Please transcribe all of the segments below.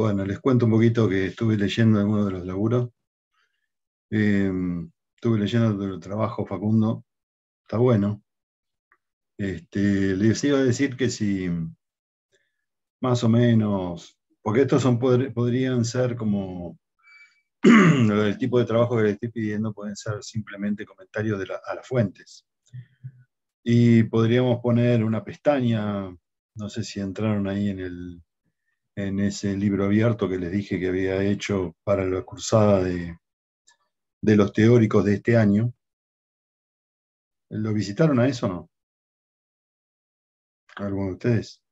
Bueno, les cuento un poquito que estuve leyendo algunos de los laburos. Em, estuve leyendo el trabajo Facundo. Está bueno. Este, les iba a decir que si más o menos, porque estos son, podrían ser como el tipo de trabajo que le estoy pidiendo pueden ser simplemente comentarios a las fuentes. Y podríamos poner una pestaña, no sé si entraron ahí en el, en ese libro abierto que les dije que había hecho para la cursada de, los teóricos de este año. ¿Lo visitaron a eso o no? ¿Alguno de ustedes?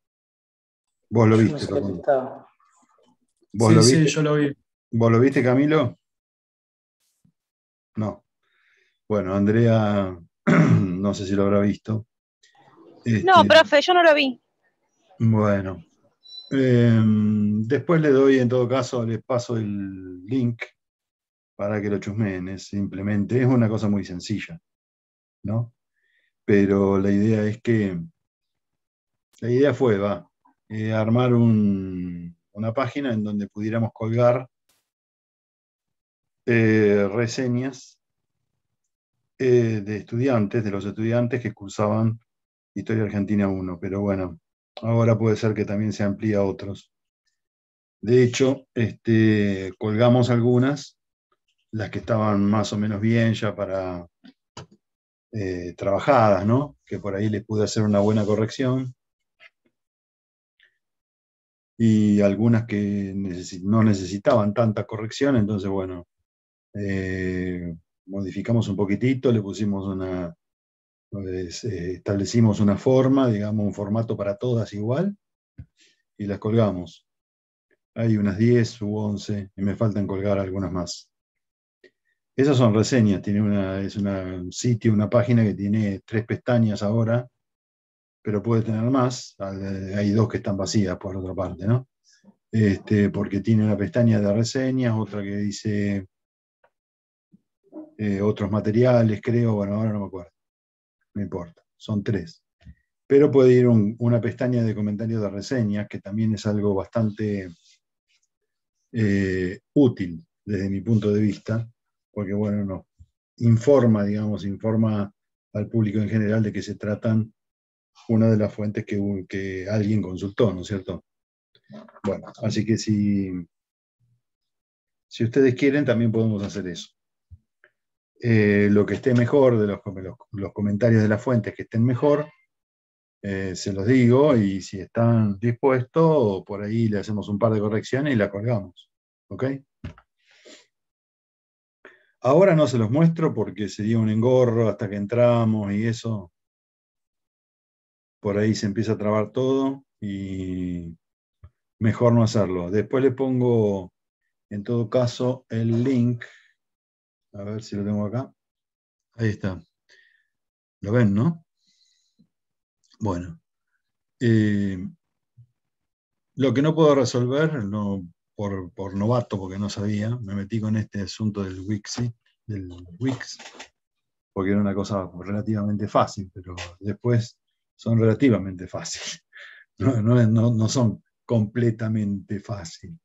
Vos lo viste, ¿Vos sí, lo viste? Sí, yo lo vi. ¿Vos lo viste, Camilo? No. Bueno, Andrea, no sé si lo habrá visto. No, este, profe, yo no lo vi. Bueno, Em, después le doy, en todo caso, les paso el link para que lo chusmenes Es simplemente, es una cosa muy sencilla, ¿no? Pero la idea es que, la idea fue, va, eh, armar una página en donde pudiéramos colgar eh, reseñas eh, de estudiantes, de los estudiantes que cursaban Historia Argentina 1. Pero bueno, ahora puede ser que también se amplíe a otros. De hecho, este, colgamos algunas, las que estaban más o menos bien ya para eh, trabajadas, ¿no? Que por ahí les pude hacer una buena corrección. Y algunas que no necesitaban tanta corrección, entonces, bueno, eh, modificamos un poquitito, le pusimos una eh, establecimos una forma, digamos, un formato para todas igual, y las colgamos. Hay unas 10 u 11, y me faltan colgar algunas más. Esas son reseñas, tiene una, es un sitio, una página que tiene tres pestañas ahora, pero puede tener más. Eh, hay dos que están vacías, por otra parte, ¿no? Este, porque tiene una pestaña de reseñas, otra que dice eh, otros materiales, creo, bueno, ahora no me acuerdo no importa, son tres. Pero puede ir una pestaña de comentarios de reseñas, que también es algo bastante eh, útil desde mi punto de vista, porque bueno, nos informa, digamos, informa al público en general de que se tratan una de las fuentes que, alguien consultó, ¿no es cierto? Bueno, así que si ustedes quieren, también podemos hacer eso. Eh, lo que esté mejor, de los, comentarios de las fuentes que estén mejor, eh, se los digo y si están dispuestos, por ahí le hacemos un par de correcciones y la colgamos. ¿Ok? Ahora no se los muestro porque sería un engorro hasta que entramos y eso. Por ahí se empieza a trabar todo y mejor no hacerlo. Después le pongo, en todo caso, el link. A ver si lo tengo acá. Ahí está. ¿Lo ven, no? Bueno. Eh, lo que no puedo resolver, por, novato, porque no sabía, me metí con este asunto del Wixi, del Wix, porque era una cosa relativamente fácil, pero después son relativamente fáciles. No, no, son completamente fáciles.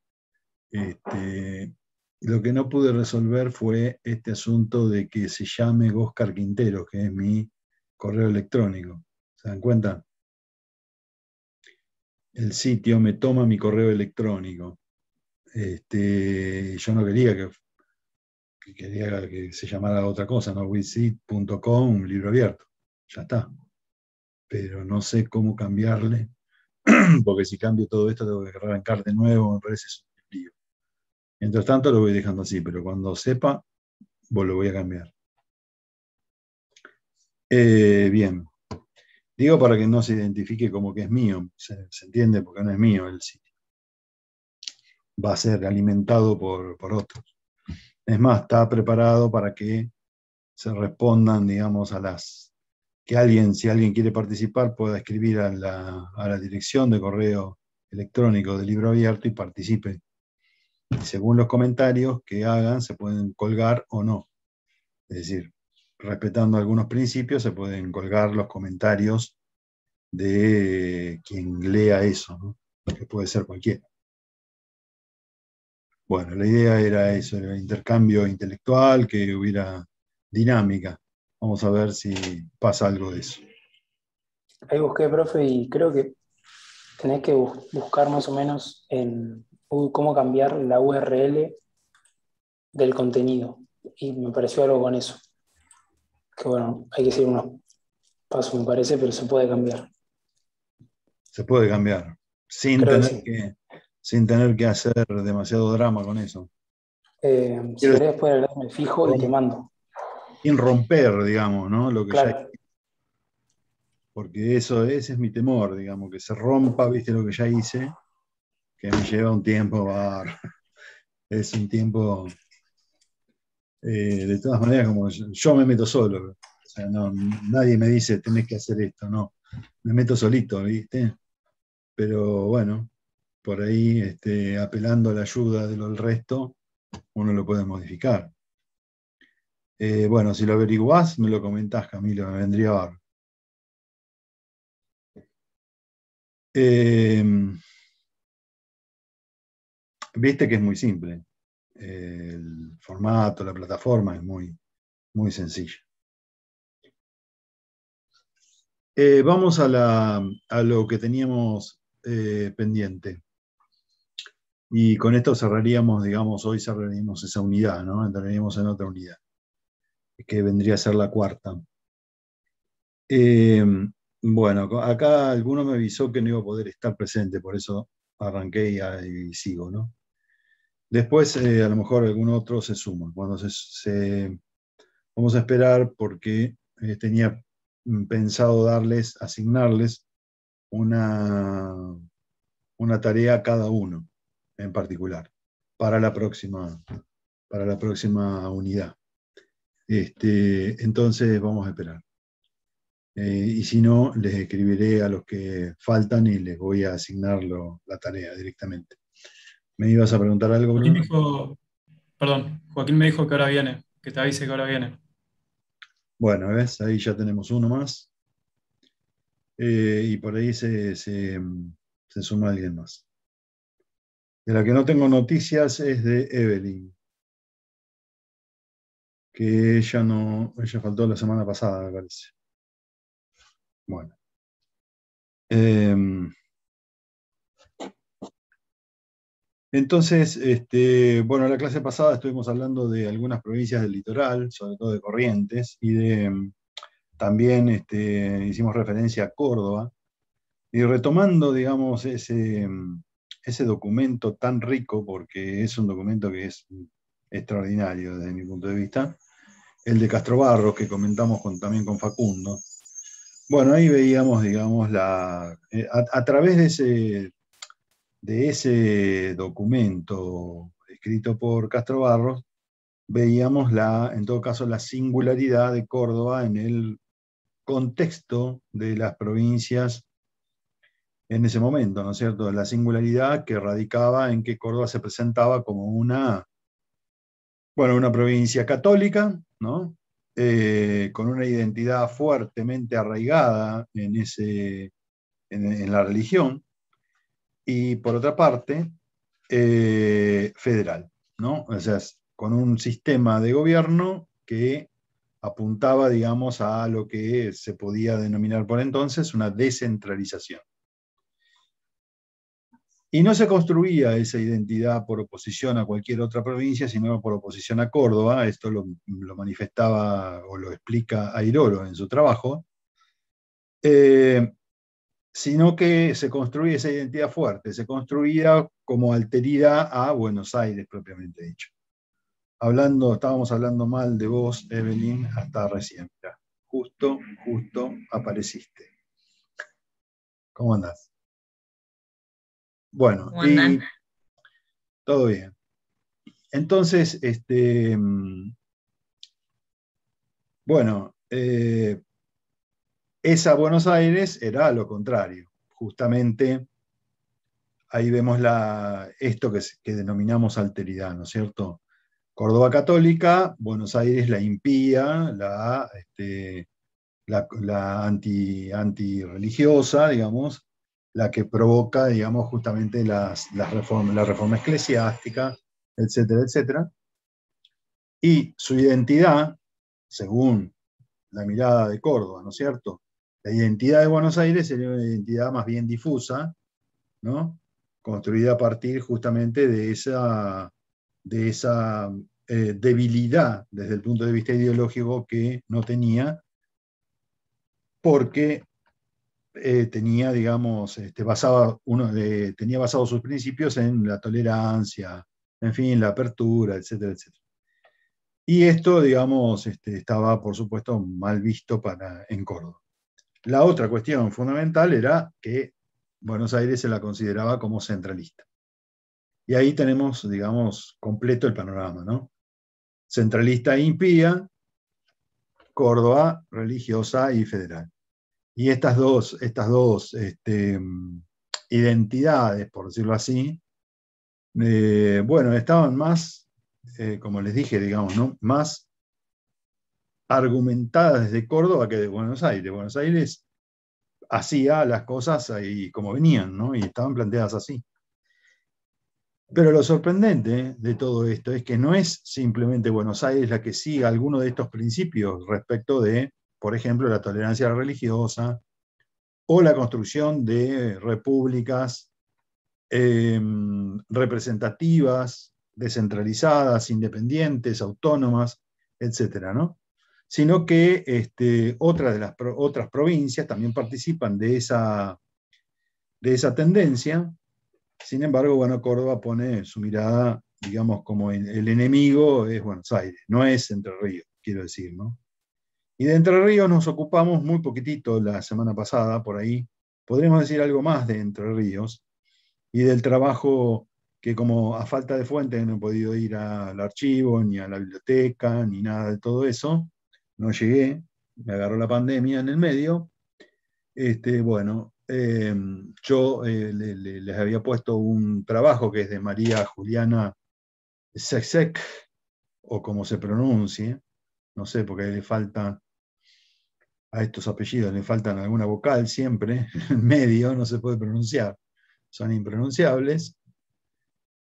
Este, lo que no pude resolver fue este asunto de que se llame Oscar Quintero, que es mi correo electrónico. ¿Se dan cuenta? El sitio me toma mi correo electrónico. Este, yo no quería que, se llamara otra cosa, ¿no? un libro abierto. Ya está. Pero no sé cómo cambiarle, porque si cambio todo esto tengo que arrancar de nuevo, me parece Mientras tanto lo voy dejando así, pero cuando sepa, lo voy a cambiar. Eh, bien. Digo para que no se identifique como que es mío, se, entiende porque no es mío el sitio. Va a ser alimentado por, otros. Es más, está preparado para que se respondan, digamos, a las que alguien, si alguien quiere participar, pueda escribir a la, a la dirección de correo electrónico de libro abierto y participe y según los comentarios que hagan se pueden colgar o no. Es decir, respetando algunos principios se pueden colgar los comentarios de quien lea eso, ¿no? que puede ser cualquiera. Bueno, la idea era eso, el intercambio intelectual, que hubiera dinámica. Vamos a ver si pasa algo de eso. Ahí busqué, profe, y creo que tenés que buscar más o menos en cómo cambiar la URL del contenido. Y me pareció algo con eso. Que bueno, hay que seguir unos pasos, me parece, pero se puede cambiar. Se puede cambiar. Sin, tener, que, sin tener que hacer demasiado drama con eso. Eh, si querés, después me fijo y te mando. Sin romper, digamos, ¿no? Lo que ya Porque eso es, es mi temor, digamos, que se rompa, viste, lo que ya hice que me lleva un tiempo, es un tiempo, eh, de todas maneras, como yo, me meto solo, nadie me dice tenés que hacer esto, no, me meto solito, ¿viste? Pero bueno, por ahí este, apelando a la ayuda del resto, uno lo puede modificar. Eh, bueno, si lo averiguás, me lo comentás, Camilo, me vendría a ver. Eh, viste que es muy simple. El formato, la plataforma es muy, muy sencilla. Eh, vamos a, a, lo que teníamos eh, pendiente. Y con esto cerraríamos, digamos, hoy cerraríamos esa unidad, ¿no? Entraríamos en otra unidad, que vendría a ser la cuarta. Eh, bueno, acá alguno me avisó que no iba a poder estar presente, por eso arranqué y ah, sigo, ¿no? Después, eh, a lo mejor algún otro se suma. Cuando vamos a esperar porque eh, tenía mm, pensado darles, asignarles una, una tarea a cada uno en particular para la próxima, para la próxima unidad. Este, entonces vamos a esperar. Eh, y si no, les escribiré a los que faltan y les voy a asignar la tarea directamente. ¿Me ibas a preguntar algo, Joaquín perdón, Joaquín me dijo que ahora viene, que te avise que ahora viene. Bueno, ¿ves? Ahí ya tenemos uno más. Eh, y por ahí se, se, suma alguien más. De la que no tengo noticias es de Evelyn. Que ella no. Ella faltó la semana pasada, me parece. Bueno. Em, Entonces, este, bueno, la clase pasada estuvimos hablando de algunas provincias del litoral, sobre todo de Corrientes, y de, mm, también este, hicimos referencia a Córdoba. Y retomando, digamos, ese, mm, ese documento tan rico, porque es un documento que es mm, extraordinario desde mi punto de vista, el de Castro Barros, que comentamos con, también con Facundo. Bueno, ahí veíamos, digamos, la, eh, a través de ese de ese documento escrito por Castro Barros, veíamos la, en todo caso la singularidad de Córdoba en el contexto de las provincias en ese momento, ¿no es cierto? La singularidad que radicaba en que Córdoba se presentaba como una, bueno, una provincia católica, ¿no? Eh, con una identidad fuertemente arraigada en, ese, en la religión, y por otra parte eh, federal, ¿no? O sea, con un sistema de gobierno que apuntaba, digamos, a lo que se podía denominar por entonces una descentralización. Y no se construía esa identidad por oposición a cualquier otra provincia, sino por oposición a Córdoba. Esto lo, manifestaba o lo explica Airolo en su trabajo. Eh, sino que se construye esa identidad fuerte, se construía como alteridad a Buenos Aires propiamente dicho. Hablando, estábamos hablando mal de vos, Evelyn, hasta recién. Justo, justo apareciste. ¿Cómo andás? Bueno, y todo bien. Entonces, este, mm, bueno, eh, esa Buenos Aires era lo contrario. Justamente ahí vemos la, esto que, denominamos alteridad, ¿no es cierto? Córdoba católica, Buenos Aires la impía, la, este, la, anti, antirreligiosa, digamos, la que provoca, digamos, justamente las, reformas, la reforma eclesiástica, etcétera, etcétera. Y su identidad, según la mirada de Córdoba, ¿no es cierto? La identidad de Buenos Aires sería una identidad más bien difusa, ¿no? construida a partir justamente de esa, de esa eh, debilidad desde el punto de vista ideológico que no tenía, porque eh, tenía, digamos, este, tenía basados sus principios en la tolerancia, en fin, la apertura, etcétera, Y esto, digamos, este, estaba, por supuesto, mal visto para, en Córdoba. La otra cuestión fundamental era que Buenos Aires se la consideraba como centralista. Y ahí tenemos, digamos, completo el panorama, ¿no? Centralista e impía, Córdoba religiosa y federal. Y estas dos, estas dos este, identidades, por decirlo así, eh, bueno, estaban más, eh, como les dije, digamos, ¿no? más argumentadas desde Córdoba que de Buenos Aires. Buenos Aires hacía las cosas ahí como venían, ¿no? Y estaban planteadas así. Pero lo sorprendente de todo esto es que no es simplemente Buenos Aires la que siga alguno de estos principios respecto de, por ejemplo, la tolerancia religiosa o la construcción de repúblicas em, representativas, descentralizadas, independientes, autónomas, etcétera, ¿no? sino que este, otras, de las, otras provincias también participan de esa, de esa tendencia. Sin embargo, bueno, Córdoba pone su mirada, digamos, como el, enemigo es Buenos Aires, no es Entre Ríos, quiero decir, ¿no? Y de Entre Ríos nos ocupamos muy poquitito la semana pasada, por ahí. Podríamos decir algo más de Entre Ríos y del trabajo que como a falta de fuentes no he podido ir al archivo, ni a la biblioteca, ni nada de todo eso, no llegué, me agarró la pandemia en el medio. Este, bueno, eh, yo eh, les había puesto un trabajo que es de María Juliana Sexek, o como se pronuncie, no sé, porque le falta a estos apellidos, le faltan alguna vocal siempre, en medio, no se puede pronunciar, son impronunciables.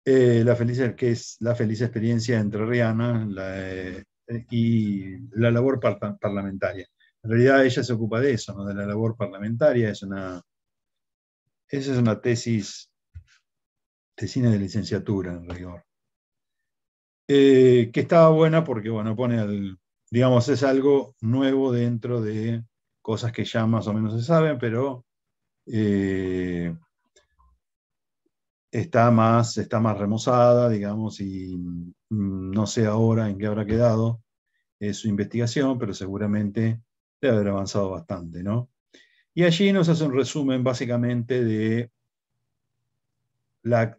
Eh, la feliz, que es la feliz experiencia entre Rihanna, la, eh, y la labor parlamentaria. En realidad ella se ocupa de eso, ¿no? de la labor parlamentaria. Es una, esa es una tesis, tesina de licenciatura en rigor. Eh, que estaba buena porque, bueno, pone digamos, es algo nuevo dentro de cosas que ya más o menos se saben, pero eh, está más, está más remozada, digamos, y mm, no sé ahora en qué habrá quedado su investigación, pero seguramente debe haber avanzado bastante, ¿no? Y allí nos hace un resumen básicamente de la,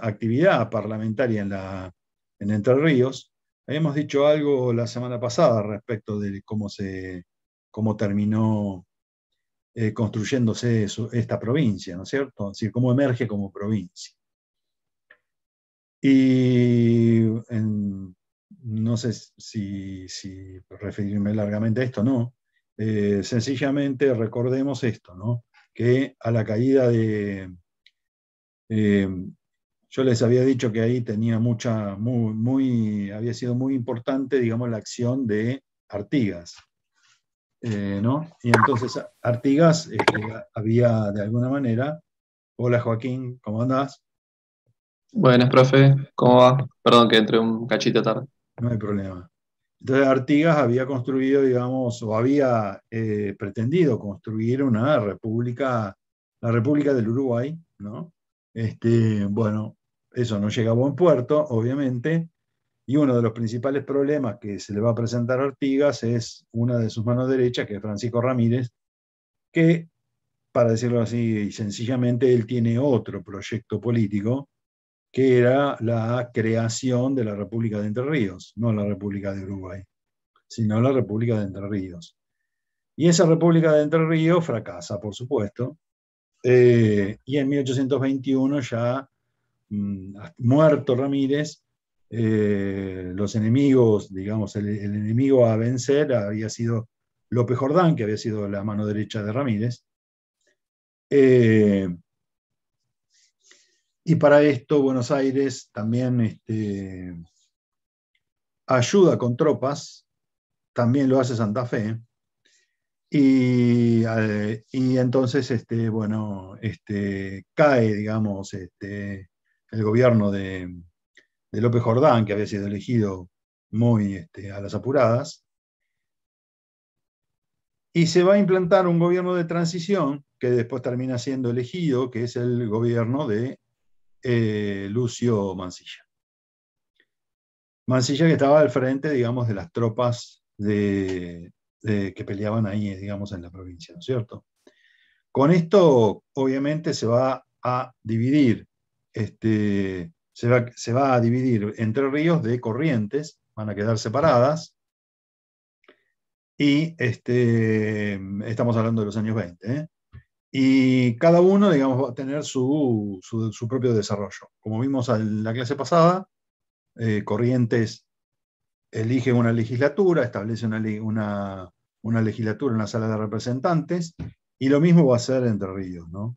actividad parlamentaria en, la, Entre Ríos. Habíamos dicho algo la semana pasada respecto de cómo, se, cómo terminó eh, construyéndose esta provincia, ¿no es cierto? Es decir, cómo emerge como provincia. Y no sé si, referirme largamente a esto, no. Eh, sencillamente recordemos esto, ¿no? Que a la caída de... Eh, yo les había dicho que ahí tenía mucha, muy, había sido muy importante, digamos, la acción de Artigas, eh, ¿no? Y entonces Artigas este, había de alguna manera, hola Joaquín, ¿cómo andás? Buenas, profe, ¿cómo va? Perdón que entré un cachito tarde. No hay problema. Entonces Artigas había construido, digamos, o había eh, pretendido construir una república, la República del Uruguay, ¿no? Este, bueno, eso no llega a buen puerto, obviamente, y uno de los principales problemas que se le va a presentar a Artigas es una de sus manos derechas, que es Francisco Ramírez, que, para decirlo así y sencillamente, él tiene otro proyecto político, que era la creación de la República de Entre Ríos, no la República de Uruguay, sino la República de Entre Ríos. Y esa República de Entre Ríos fracasa, por supuesto, eh, y en 1821 ya, mm, muerto Ramírez, eh, los enemigos, digamos, el, enemigo a vencer había sido López Jordán, que había sido la mano derecha de Ramírez. Eh, y para esto Buenos Aires también este, ayuda con tropas, también lo hace Santa Fe. Y, eh, y entonces, este, bueno, este, cae, digamos, este, el gobierno de, de López Jordán, que había sido elegido muy este, a las apuradas, y se va a implantar un gobierno de transición que después termina siendo elegido, que es el gobierno de eh, Lucio Mansilla. Mansilla que estaba al frente, digamos, de las tropas de, que peleaban ahí, digamos, en la provincia, ¿no es cierto? Con esto, obviamente, se va a dividir este, se va, a dividir entre ríos de corrientes, van a quedar separadas. Y este, estamos hablando de los años 20. ¿eh? Y cada uno, digamos, va a tener su, propio desarrollo. Como vimos en la clase pasada, eh, Corrientes elige una legislatura, establece una, una legislatura en la sala de representantes, y lo mismo va a ser Entre Ríos, ¿no?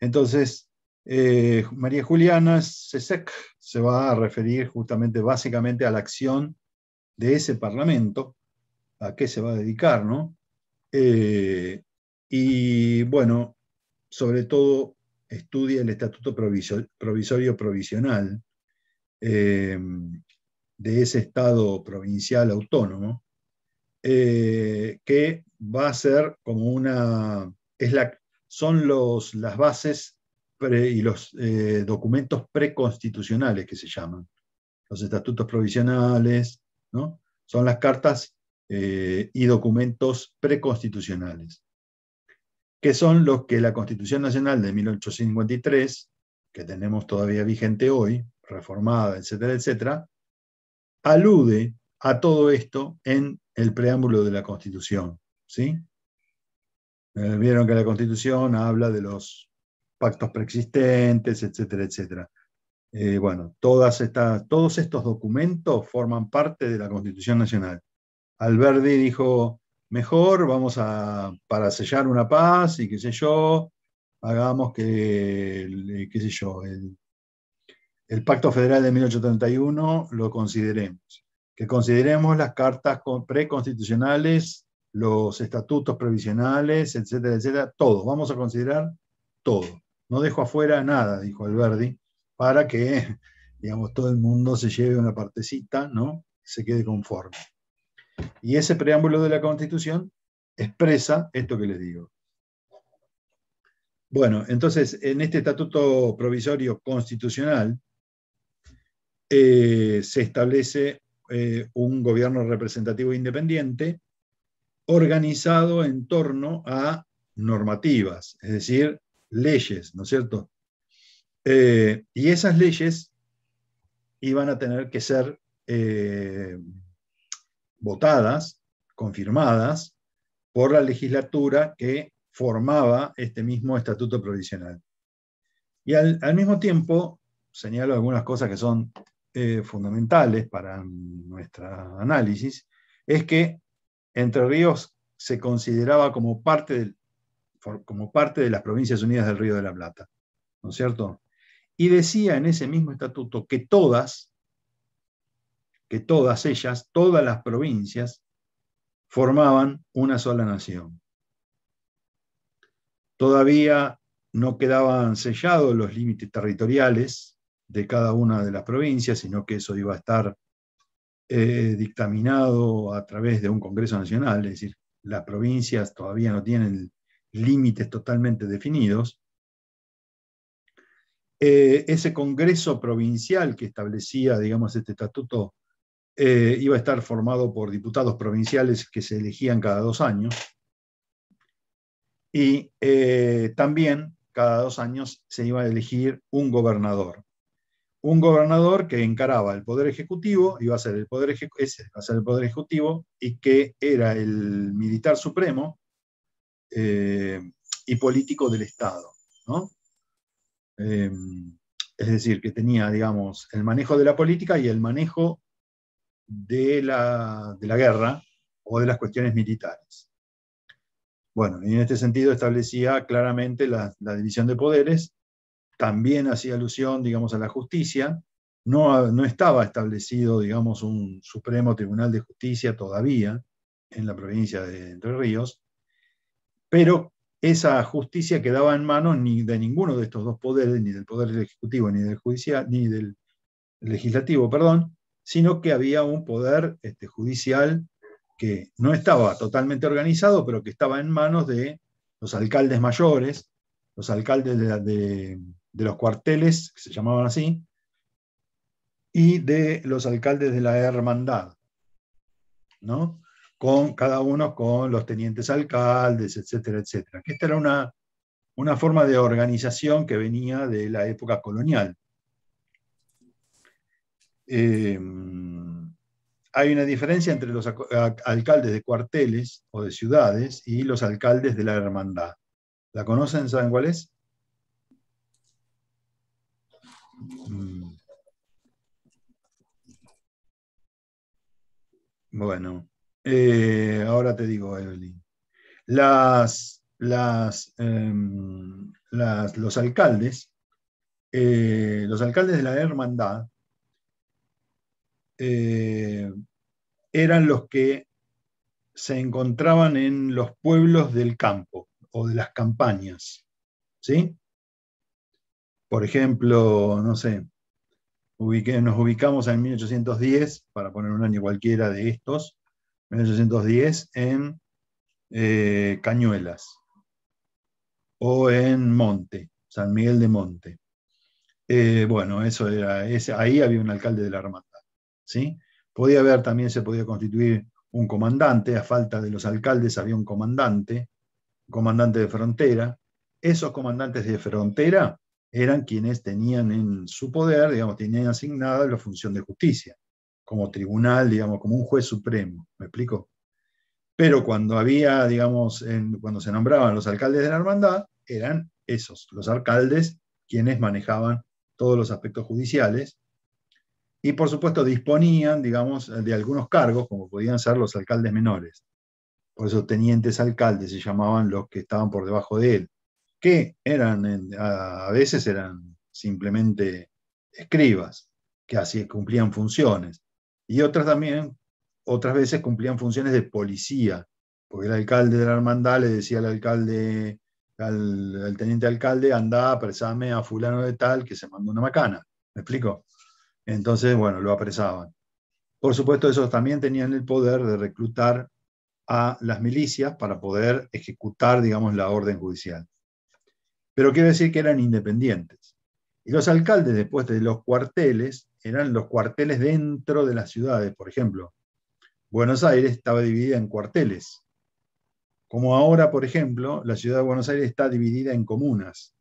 Entonces, eh, María Juliana Sesec se va a referir justamente básicamente a la acción de ese Parlamento, a qué se va a dedicar, ¿no? Eh, y bueno, sobre todo estudia el estatuto provisorio provisional em, de ese Estado provincial autónomo, eh, que va a ser como una, es la, son los, las bases y los eh, documentos preconstitucionales que se llaman, los estatutos provisionales, ¿no? son las cartas eh, y documentos preconstitucionales, que son los que la Constitución Nacional de 1853, que tenemos todavía vigente hoy, reformada, etcétera, etcétera, alude a todo esto en el preámbulo de la Constitución. ¿sí? Eh, vieron que la Constitución habla de los pactos preexistentes, etcétera, etcétera. Eh, bueno, todas todos estos documentos forman parte de la Constitución Nacional. Alberdi dijo, mejor vamos a, para sellar una paz y qué sé yo, hagamos que, eh, qué sé yo, el, Pacto Federal de 1831 lo consideremos. Que consideremos las cartas preconstitucionales, los estatutos provisionales, etcétera, etcétera, todo. Vamos a considerar todo no dejo afuera nada, dijo Alberdi, para que, digamos, todo el mundo se lleve una partecita, ¿no? Se quede conforme. Y ese preámbulo de la Constitución expresa esto que les digo. Bueno, entonces, en este estatuto provisorio constitucional eh, se establece eh, un gobierno representativo independiente organizado en torno a normativas, es decir, leyes, ¿no es cierto? Eh, y esas leyes iban a tener que ser eh, votadas, confirmadas por la legislatura que formaba este mismo estatuto provisional. Y al, mismo tiempo, señalo algunas cosas que son eh, fundamentales para nuestro análisis, es que Entre Ríos se consideraba como parte del, como parte de las Provincias Unidas del Río de la Plata, ¿no es cierto? Y decía en ese mismo estatuto que todas, que todas ellas, todas las provincias, formaban una sola nación. Todavía no quedaban sellados los límites territoriales de cada una de las provincias, sino que eso iba a estar eh, dictaminado a través de un Congreso Nacional, es decir, las provincias todavía no tienen límites totalmente definidos, eh, ese Congreso Provincial que establecía, digamos, este estatuto, eh, iba a estar formado por diputados provinciales que se elegían cada dos años, y eh, también cada dos años se iba a elegir un gobernador. Un gobernador que encaraba el Poder Ejecutivo, iba a ser el poder Ejecutivo, y que era el militar supremo, eh, y político del Estado. ¿no? Em, es decir, que tenía, digamos, el manejo de la política y el manejo de la, guerra o de las cuestiones militares. Bueno, y en este sentido establecía claramente la, división de poderes, también hacía alusión, digamos, a la justicia, no, no estaba establecido, digamos, un Supremo Tribunal de Justicia todavía en la provincia de Entre Ríos, pero esa justicia quedaba en manos ni de ninguno de estos dos poderes, ni del poder ejecutivo, ni del judicial, ni del legislativo, perdón, sino que había un poder este, judicial que no estaba totalmente organizado, pero que estaba en manos de los alcaldes mayores, los alcaldes de, de los cuarteles, que se llamaban así, y de los alcaldes de la hermandad. ¿no? con cada uno con los tenientes alcaldes, etcétera, etcétera. Que esta era una, forma de organización que venía de la época colonial. Em, hay una diferencia entre los alcaldes de cuarteles o de ciudades y los alcaldes de la hermandad. ¿La conocen? ¿Saben cuál es? Mm. Bueno, eh, ahora te digo, Evelyn. Las, em, los alcaldes, eh, los alcaldes de la hermandad, eh, eran los que se encontraban en los pueblos del campo o de las campañas. ¿Sí? Por ejemplo, no sé, nos ubicamos en 1810, para poner un año cualquiera de estos, 1810, en eh, Cañuelas o en Monte, San Miguel de Monte. Eh, bueno, eso era, ahí había un alcalde de la hermandad. ¿sí? Podía haber también, se podía constituir un comandante, a falta de los alcaldes había un comandante, un comandante de frontera. Esos comandantes de frontera eran quienes tenían en su poder, digamos, tenían asignada la función de justicia como tribunal, digamos, como un juez supremo, ¿me explico? Pero cuando había, digamos, cuando se nombraban los alcaldes de la hermandad, eran esos, los alcaldes, quienes manejaban todos los aspectos judiciales y por supuesto disponían, digamos, de algunos cargos, como podían ser los alcaldes menores. Por eso tenientes alcaldes se llamaban los que estaban por debajo de él, que eran, a veces eran simplemente escribas, que así cumplían funciones, y otras también, otras veces cumplían funciones de policía, porque el alcalde de la hermandad le decía al alcalde, al, teniente alcalde, anda, apresame a fulano de tal que se mandó una macana. ¿Me explico? Entonces, bueno, lo apresaban. Por supuesto, esos también tenían el poder de reclutar a las milicias para poder ejecutar, digamos, la orden judicial. Pero quiero decir que eran independientes. Y los alcaldes, después de los cuarteles, eran los cuarteles dentro de las ciudades, por ejemplo. Buenos Aires estaba dividida en cuarteles. Como ahora, por ejemplo, la ciudad de Buenos Aires está dividida en comunas.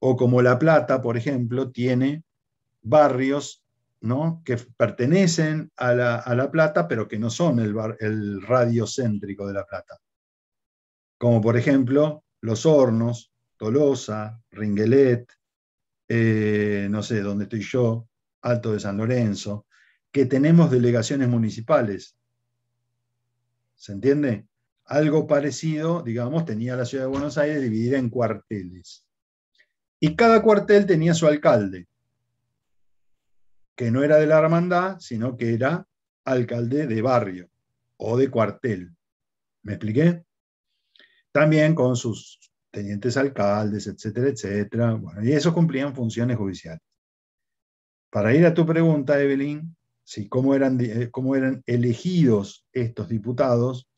O como La Plata, por ejemplo, tiene barrios ¿no? que pertenecen a la, Plata, pero que no son el, el radio céntrico de La Plata. Como por ejemplo, Los Hornos, Tolosa, Ringuelet, eh, no sé, dónde estoy yo, Alto de San Lorenzo, que tenemos delegaciones municipales. ¿Se entiende? Algo parecido, digamos, tenía la ciudad de Buenos Aires dividida en cuarteles. Y cada cuartel tenía su alcalde, que no era de la hermandad, sino que era alcalde de barrio o de cuartel. ¿Me expliqué? También con sus tenientes alcaldes, etcétera, etcétera. Bueno, y esos cumplían funciones judiciales. Para ir a tu pregunta, Evelyn, si cómo eran, eh, cómo eran elegidos estos diputados,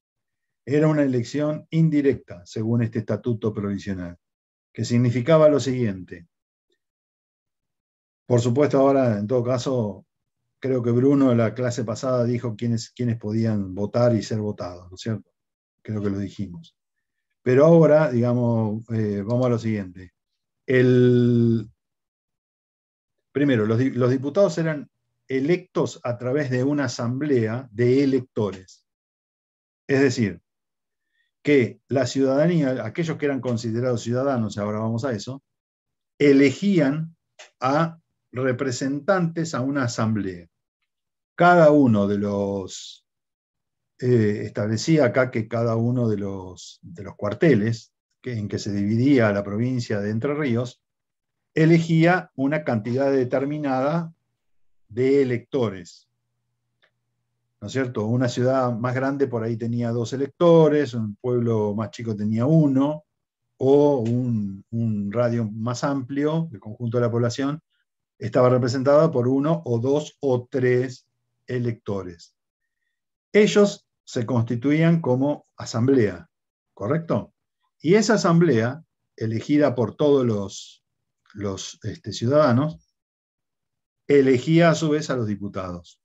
era una elección indirecta, según este estatuto provisional, que significaba lo siguiente. Por supuesto, ahora, en todo caso, creo que Bruno de la clase pasada dijo quiénes, podían votar y ser votados, ¿no es cierto? Creo que lo dijimos. Pero ahora, digamos, eh, vamos a lo siguiente. El, Primero, los, diputados eran electos a través de una asamblea de electores. Es decir, que la ciudadanía, aquellos que eran considerados ciudadanos, ahora vamos a eso, elegían a representantes a una asamblea. Cada uno de los, eh, establecía acá que cada uno de los, de los cuarteles en que se dividía la provincia de Entre Ríos, elegía una cantidad determinada de electores. ¿No es cierto? Una ciudad más grande por ahí tenía dos electores, un pueblo más chico tenía uno, o un, radio más amplio el conjunto de la población estaba representada por uno o dos o tres electores. Ellos se constituían como asamblea, ¿correcto? Y esa asamblea, elegida por todos los los este, ciudadanos, elegía a su vez a los diputados.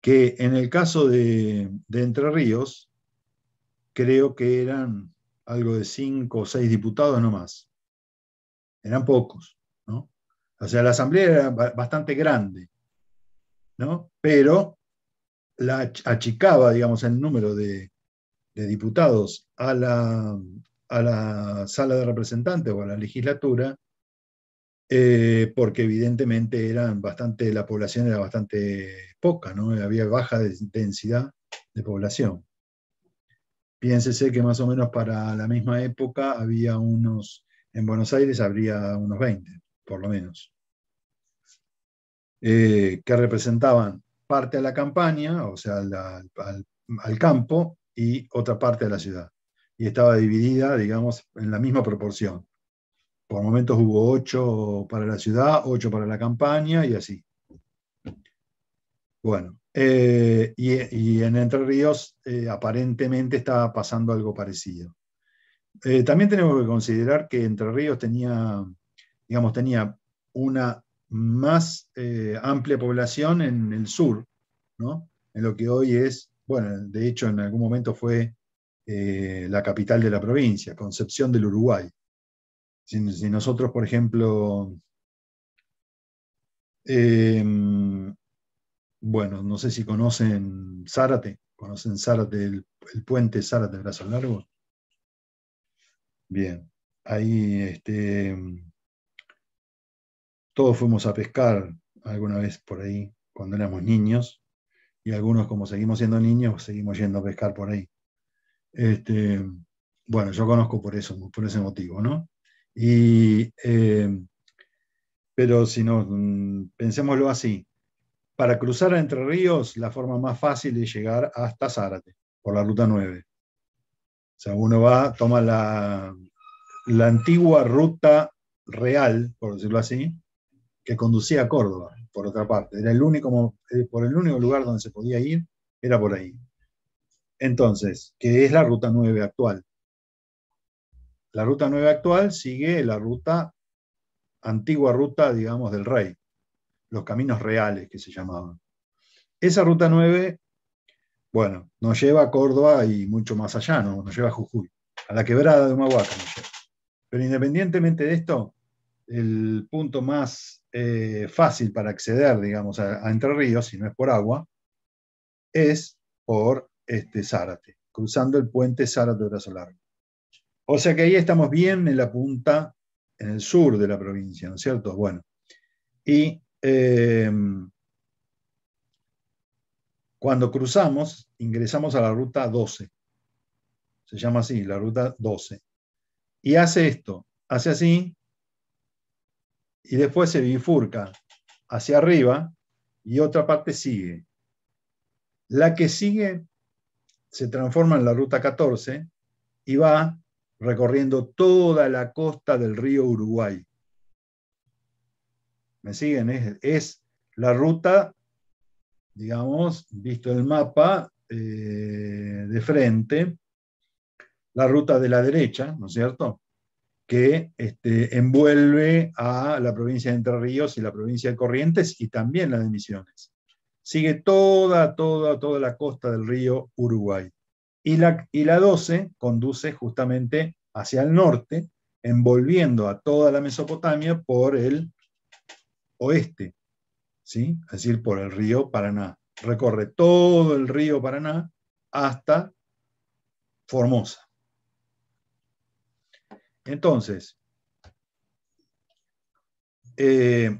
Que en el caso de, Entre Ríos, creo que eran algo de cinco o seis diputados no más. Eran pocos, ¿no? O sea, la asamblea era bastante grande, ¿no? Pero la achicaba, digamos, el número de diputados a la, a la sala de representantes o a la legislatura, eh, porque evidentemente eran bastante, la población era bastante poca, ¿no? había baja densidad de población. Piénsese que más o menos para la misma época había unos, en Buenos Aires habría unos 20, por lo menos, eh, que representaban parte a la campaña, o sea, al, al campo, y otra parte de la ciudad y estaba dividida, digamos, en la misma proporción. Por momentos hubo ocho para la ciudad, ocho para la campaña y así. Bueno, eh, y, en Entre Ríos eh, aparentemente estaba pasando algo parecido. Eh, también tenemos que considerar que Entre Ríos tenía, digamos, tenía una más amplia población en el sur, ¿no? en lo que hoy es, bueno, de hecho en algún momento fue eh, la capital de la provincia, Concepción del Uruguay. Si, nosotros, por ejemplo, em, bueno, no sé si conocen Zárate, conocen Zárate, el, el puente Zárate Brazo Largo. Bien, ahí este, todos fuimos a pescar alguna vez por ahí cuando éramos niños y algunos como seguimos siendo niños seguimos yendo a pescar por ahí. Este, bueno, yo conozco por eso, por ese motivo, ¿no? Eh, pero si no, mm, pensémoslo así, para cruzar Entre Ríos, la forma más fácil es llegar hasta Zárate, por la ruta 9. O sea, uno va, toma la, la antigua ruta real, por decirlo así, que conducía a Córdoba, por otra parte. Era el único, eh, por el único lugar donde se podía ir, era por ahí. Entonces, ¿qué es la ruta 9 actual. La ruta 9 actual sigue la ruta, antigua ruta, digamos, del rey, los caminos reales que se llamaban. Esa ruta 9, bueno, nos lleva a Córdoba y mucho más allá, nos lleva a Jujuy, a la quebrada de Humahuaca. Pero independientemente de esto, el punto más eh, fácil para acceder, digamos, a Entre Ríos, si no es por agua, es por este, Zárate, cruzando el puente Zárate-Brazo Largo. O sea que ahí estamos bien en la punta, en el sur de la provincia, ¿no es cierto? Bueno, y em, cuando cruzamos, ingresamos a la ruta 12. Se llama así, la ruta 12. Y hace esto, hace así, y después se bifurca hacia arriba y otra parte sigue. La que sigue se transforma en la Ruta 14 y va recorriendo toda la costa del río Uruguay. ¿Me siguen? Es, la ruta, digamos, visto el mapa eh, de frente, la ruta de la derecha, ¿no es cierto? que este, envuelve a la provincia de Entre Ríos y la provincia de Corrientes y también la de Misiones sigue toda, toda, toda la costa del río Uruguay. Y la, y la 12 conduce justamente hacia el norte, envolviendo a toda la Mesopotamia por el oeste, ¿sí? es decir, por el río Paraná. Recorre todo el río Paraná hasta Formosa. Entonces, eh,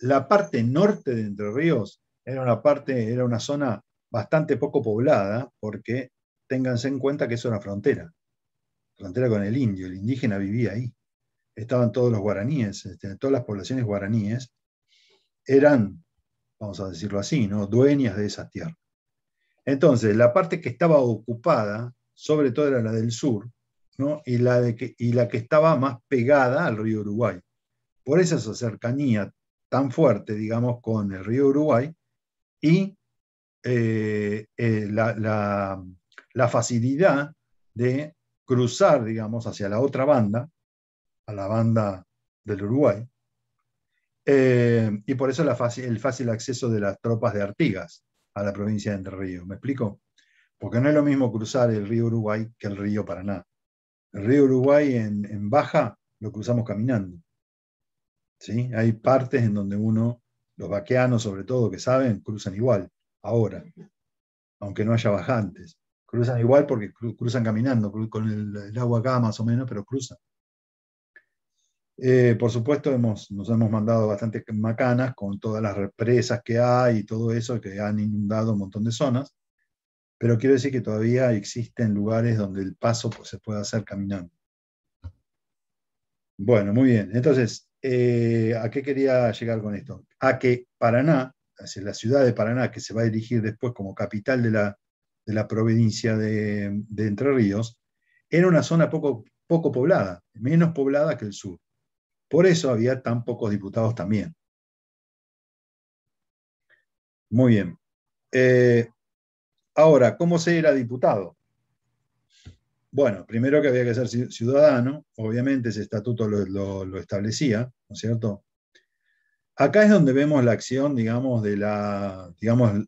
la parte norte de Entre Ríos era una parte, era una zona bastante poco poblada, porque ténganse en cuenta que es una frontera, frontera con el indio, el indígena vivía ahí. Estaban todos los guaraníes, este, todas las poblaciones guaraníes eran, vamos a decirlo así, ¿no? dueñas de esas tierras. Entonces, la parte que estaba ocupada, sobre todo era la del sur, y, la de que, y la que estaba más pegada al río Uruguay. Por esa cercanía tan fuerte, digamos, con el río Uruguay y eh, eh, la, facilidad de cruzar, digamos, hacia la otra banda, a la banda del Uruguay, eh, y por eso la el fácil acceso de las tropas de Artigas a la provincia de Entre Ríos. ¿Me explico? Porque no es lo mismo cruzar el río Uruguay que el río Paraná. El río Uruguay en baja lo cruzamos caminando. ¿sí? Hay partes en donde uno, los vaqueanos sobre todo, que saben, cruzan igual, ahora, aunque no haya bajantes. Cruzan igual porque cruzan caminando, con el, agua acá más o menos, pero cruzan. Eh, por supuesto, nos hemos mandado bastantes macanas con todas las represas que hay y todo eso que han inundado un montón de zonas, pero quiero decir que todavía existen lugares donde el paso pues, se puede hacer caminando. Bueno, muy bien. Entonces, eh, ¿a qué quería llegar con esto? A que Paraná, hacia la ciudad de Paraná, que se va a dirigir después como capital de la, provincia de, Entre Ríos, era una zona poco, poco poblada, menos poblada que el sur. Por eso había tan pocos diputados también. Muy bien. Eh, ahora, ¿cómo se era diputado? Bueno, primero que había que ser ciudadano, obviamente ese estatuto lo, establecía, ¿no es cierto? Acá es donde vemos la acción, digamos, de la, digamos,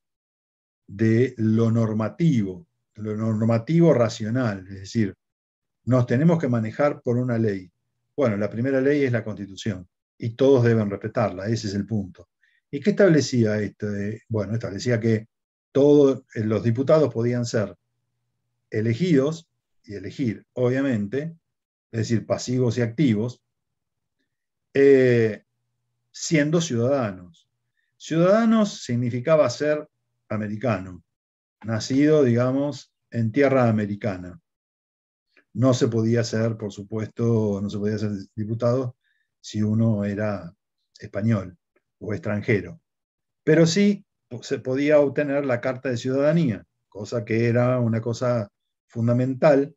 de lo normativo, lo normativo racional, es decir, nos tenemos que manejar por una ley. Bueno, la primera ley es la Constitución y todos deben respetarla, ese es el punto. ¿Y qué establecía esto? Bueno, establecía que todos eh, los diputados podían ser elegidos y elegir, obviamente, es decir, pasivos y activos, eh, siendo ciudadanos. Ciudadanos significaba ser americano, nacido, digamos, en tierra americana. No se podía ser, por supuesto, no se podía ser diputado si uno era español o extranjero. Pero sí se podía obtener la carta de ciudadanía, cosa que era una cosa fundamental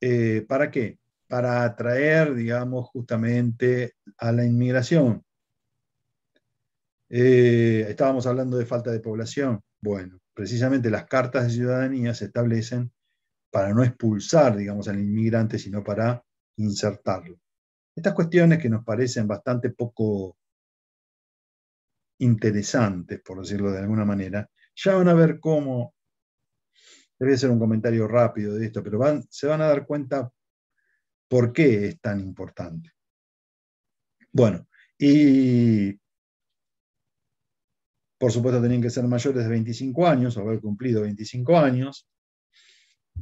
eh, ¿para qué? Para atraer, digamos, justamente a la inmigración. Eh, estábamos hablando de falta de población. Bueno, precisamente las cartas de ciudadanía se establecen para no expulsar, digamos, al inmigrante, sino para insertarlo. Estas cuestiones que nos parecen bastante poco interesantes, por decirlo de alguna manera, ya van a ver cómo Debe ser un comentario rápido de esto, pero se van a dar cuenta por qué es tan importante. Bueno, y por supuesto tenían que ser mayores de 25 años, haber cumplido 25 años.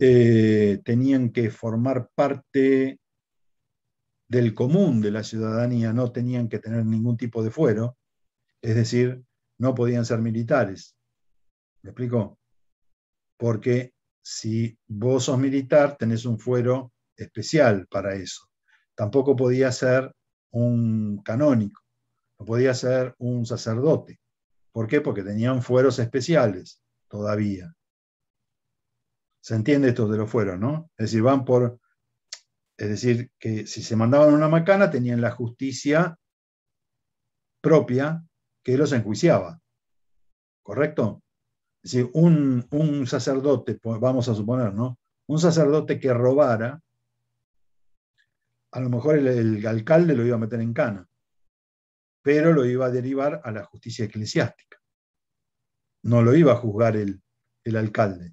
Eh, tenían que formar parte del común de la ciudadanía, no tenían que tener ningún tipo de fuero, es decir, no podían ser militares. ¿Me explico? porque si vos sos militar, tenés un fuero especial para eso. Tampoco podía ser un canónico, no podía ser un sacerdote. ¿Por qué? Porque tenían fueros especiales todavía. Se entiende esto de los fueros, ¿no? Es decir, van por. Es decir, que si se mandaban una macana, tenían la justicia propia que los enjuiciaba. ¿Correcto? si un, un sacerdote, pues, vamos a suponer, ¿no? Un sacerdote que robara, a lo mejor el, alcalde lo iba a meter en cana, pero lo iba a derivar a la justicia eclesiástica. No lo iba a juzgar el, el alcalde,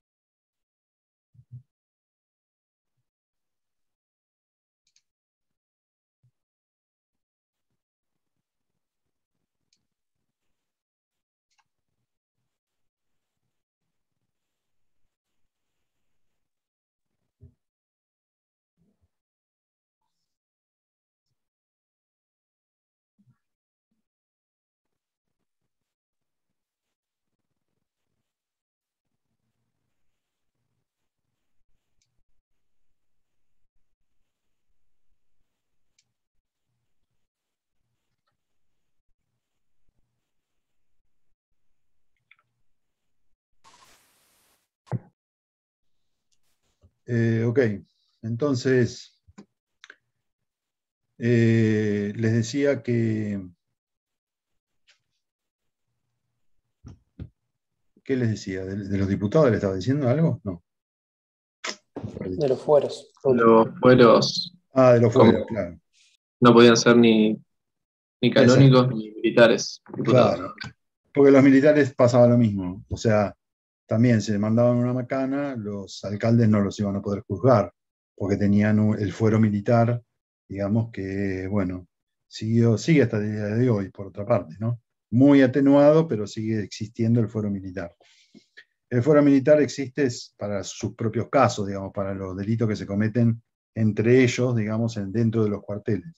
Eh, ok, entonces, eh, les decía que... ¿Qué les decía? ¿De, los diputados les estaba diciendo algo? No. De los fueros. Los fueros. Ah, de los fueros, claro. No podían ser ni, ni canónicos ni militares. Claro. Porque los militares pasaba lo mismo. O sea, también se le mandaban una macana, los alcaldes no los iban a poder juzgar, porque tenían el fuero militar, digamos que, bueno, siguió, sigue hasta el día de hoy, por otra parte, ¿no? Muy atenuado, pero sigue existiendo el fuero militar. El fuero militar existe para sus propios casos, digamos, para los delitos que se cometen entre ellos, digamos, dentro de los cuarteles.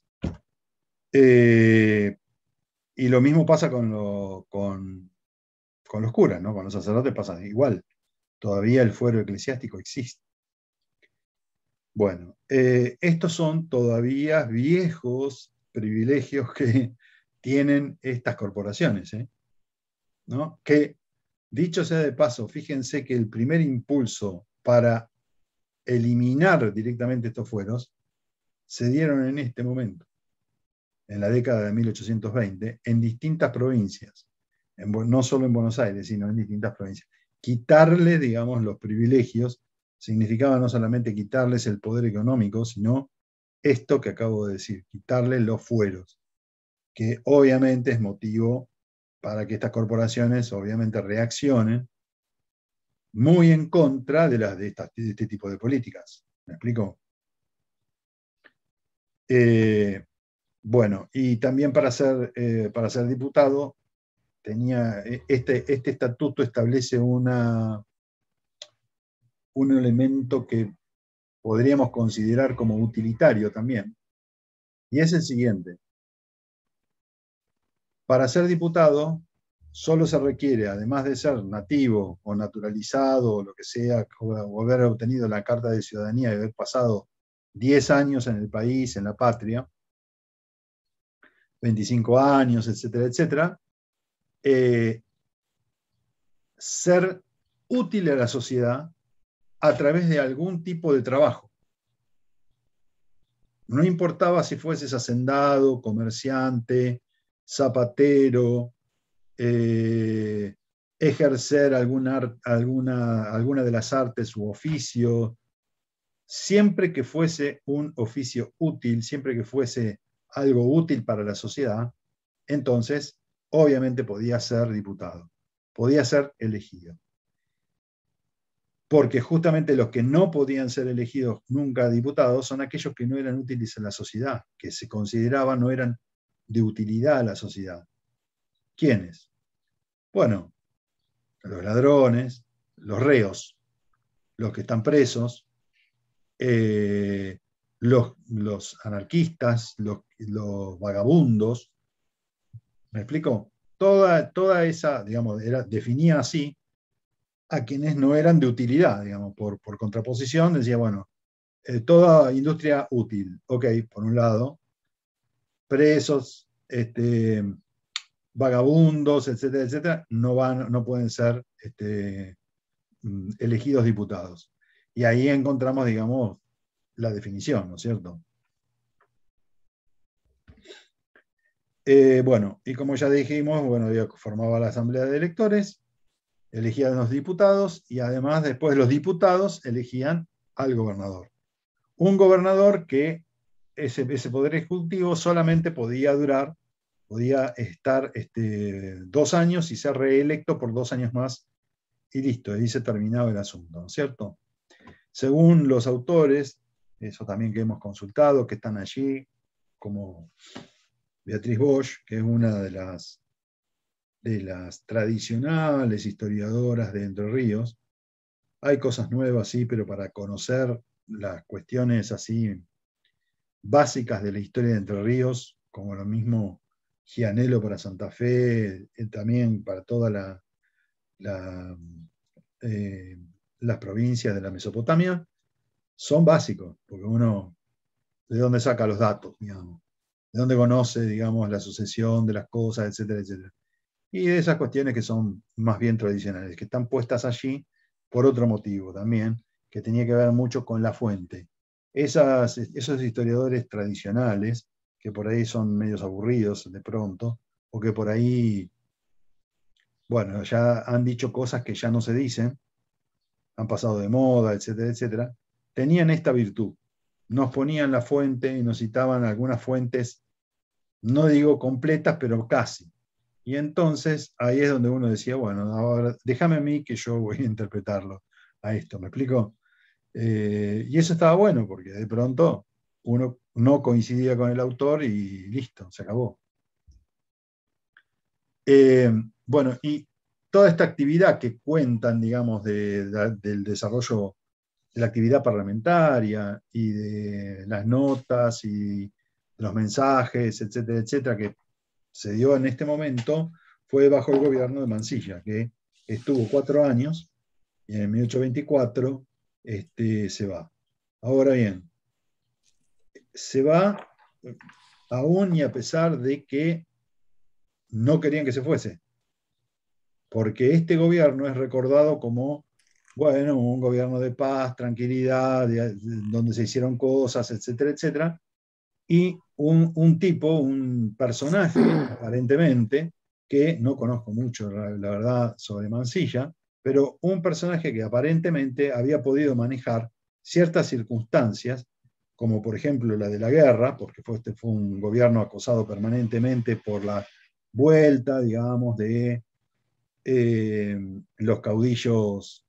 Eh, y lo mismo pasa con, lo, con con los curas, ¿no? Con los sacerdotes pasa igual. Todavía el fuero eclesiástico existe. Bueno, eh, estos son todavía viejos privilegios que tienen estas corporaciones, ¿eh? ¿No? Que, dicho sea de paso, fíjense que el primer impulso para eliminar directamente estos fueros se dieron en este momento, en la década de 1820, en distintas provincias no solo en Buenos Aires, sino en distintas provincias. Quitarle, digamos, los privilegios significaba no solamente quitarles el poder económico, sino esto que acabo de decir, quitarles los fueros, que obviamente es motivo para que estas corporaciones obviamente reaccionen muy en contra de, las, este tipo de políticas. ¿Me explico? Eh, bueno, y también para ser, eh, para ser diputado tenía, e, este, este estatuto establece una, un elemento que podríamos considerar como utilitario también, y es el siguiente. Para ser diputado, solo se requiere, además de ser nativo o naturalizado o lo que sea, o haber obtenido la carta de ciudadanía y haber pasado 10 años en el país, en la patria, 25 años, etcétera, etcétera, eh, ser útil a la sociedad a través de algún tipo de trabajo. No importaba si fueses hacendado, comerciante, zapatero, eh, ejercer alguna, alguna, alguna de las artes u oficio siempre que fuese un oficio útil, siempre que fuese algo útil para la sociedad, entonces obviamente podía ser diputado, podía ser elegido. Porque justamente los que no podían ser elegidos nunca diputados son aquellos que no eran útiles a la sociedad, que se consideraban no eran de utilidad a la sociedad. ¿Quiénes? Bueno, los ladrones, los reos, los que están presos, eh, los, anarquistas, los vagabundos, ¿Me explico? Toda, toda esa, digamos, era, definía así a quienes no eran de utilidad, digamos, por, contraposición, decía, bueno, eh, toda industria útil, ok, por un lado, presos, este, vagabundos, etcétera, etcétera, no, van, no pueden ser este, mm, elegidos diputados. Y ahí encontramos, digamos, la definición, ¿no es cierto? Eh, bueno, y como ya dijimos, bueno, formaba la asamblea de electores, elegían los diputados y además después los diputados elegían al gobernador. Un gobernador que ese, poder ejecutivo solamente podía durar, podía estar este, dos años y ser reelecto por dos años más y listo, y se terminaba el asunto, ¿no es cierto? Según los autores, eso también que hemos consultado, que están allí como Beatriz Bosch, que es una de las, de las tradicionales historiadoras de Entre Ríos. Hay cosas nuevas, sí, pero para conocer las cuestiones así básicas de la historia de Entre Ríos, como lo mismo Gianello para Santa Fe, eh, también para toda la, eh, las provincias de la Mesopotamia, son básicos, porque uno de dónde saca los datos, digamos de dónde conoce, digamos, la sucesión de las cosas, etcétera, etcétera. Y de esas cuestiones que son más bien tradicionales, que están puestas allí por otro motivo también, que tenía que ver mucho con la fuente. Esas, esos historiadores tradicionales, que por ahí son medios aburridos de pronto, o que por ahí, bueno, ya han dicho cosas que ya no se dicen, han pasado de moda, etcétera, etcétera, tenían esta virtud. Nos ponían la fuente y nos citaban algunas fuentes no digo completas, pero casi. Y entonces ahí es donde uno decía, bueno, ahora déjame a mí que yo voy a interpretarlo a esto, ¿me explico? Eh, y eso estaba bueno, porque de pronto uno no coincidía con el autor y listo, se acabó. Eh, bueno, y toda esta actividad que cuentan, digamos, del desarrollo de la actividad parlamentaria y de las notas y los mensajes, etcétera, etcétera, que se dio en este momento, fue bajo el gobierno de Mansilla, que estuvo cuatro años y en 1824 este, se va. Ahora bien, se va eh, aún y a pesar de que no querían que se fuese, porque este gobierno es recordado como, bueno, un gobierno de paz, tranquilidad, donde se hicieron cosas, etcétera, etcétera, y un, tipo, un personaje, aparentemente, que no conozco mucho, la, verdad, sobre Mansilla, pero un personaje que aparentemente había podido manejar ciertas circunstancias, como por ejemplo la de la guerra, porque fue, este fue un gobierno acosado permanentemente por la vuelta, digamos, de eh, los caudillos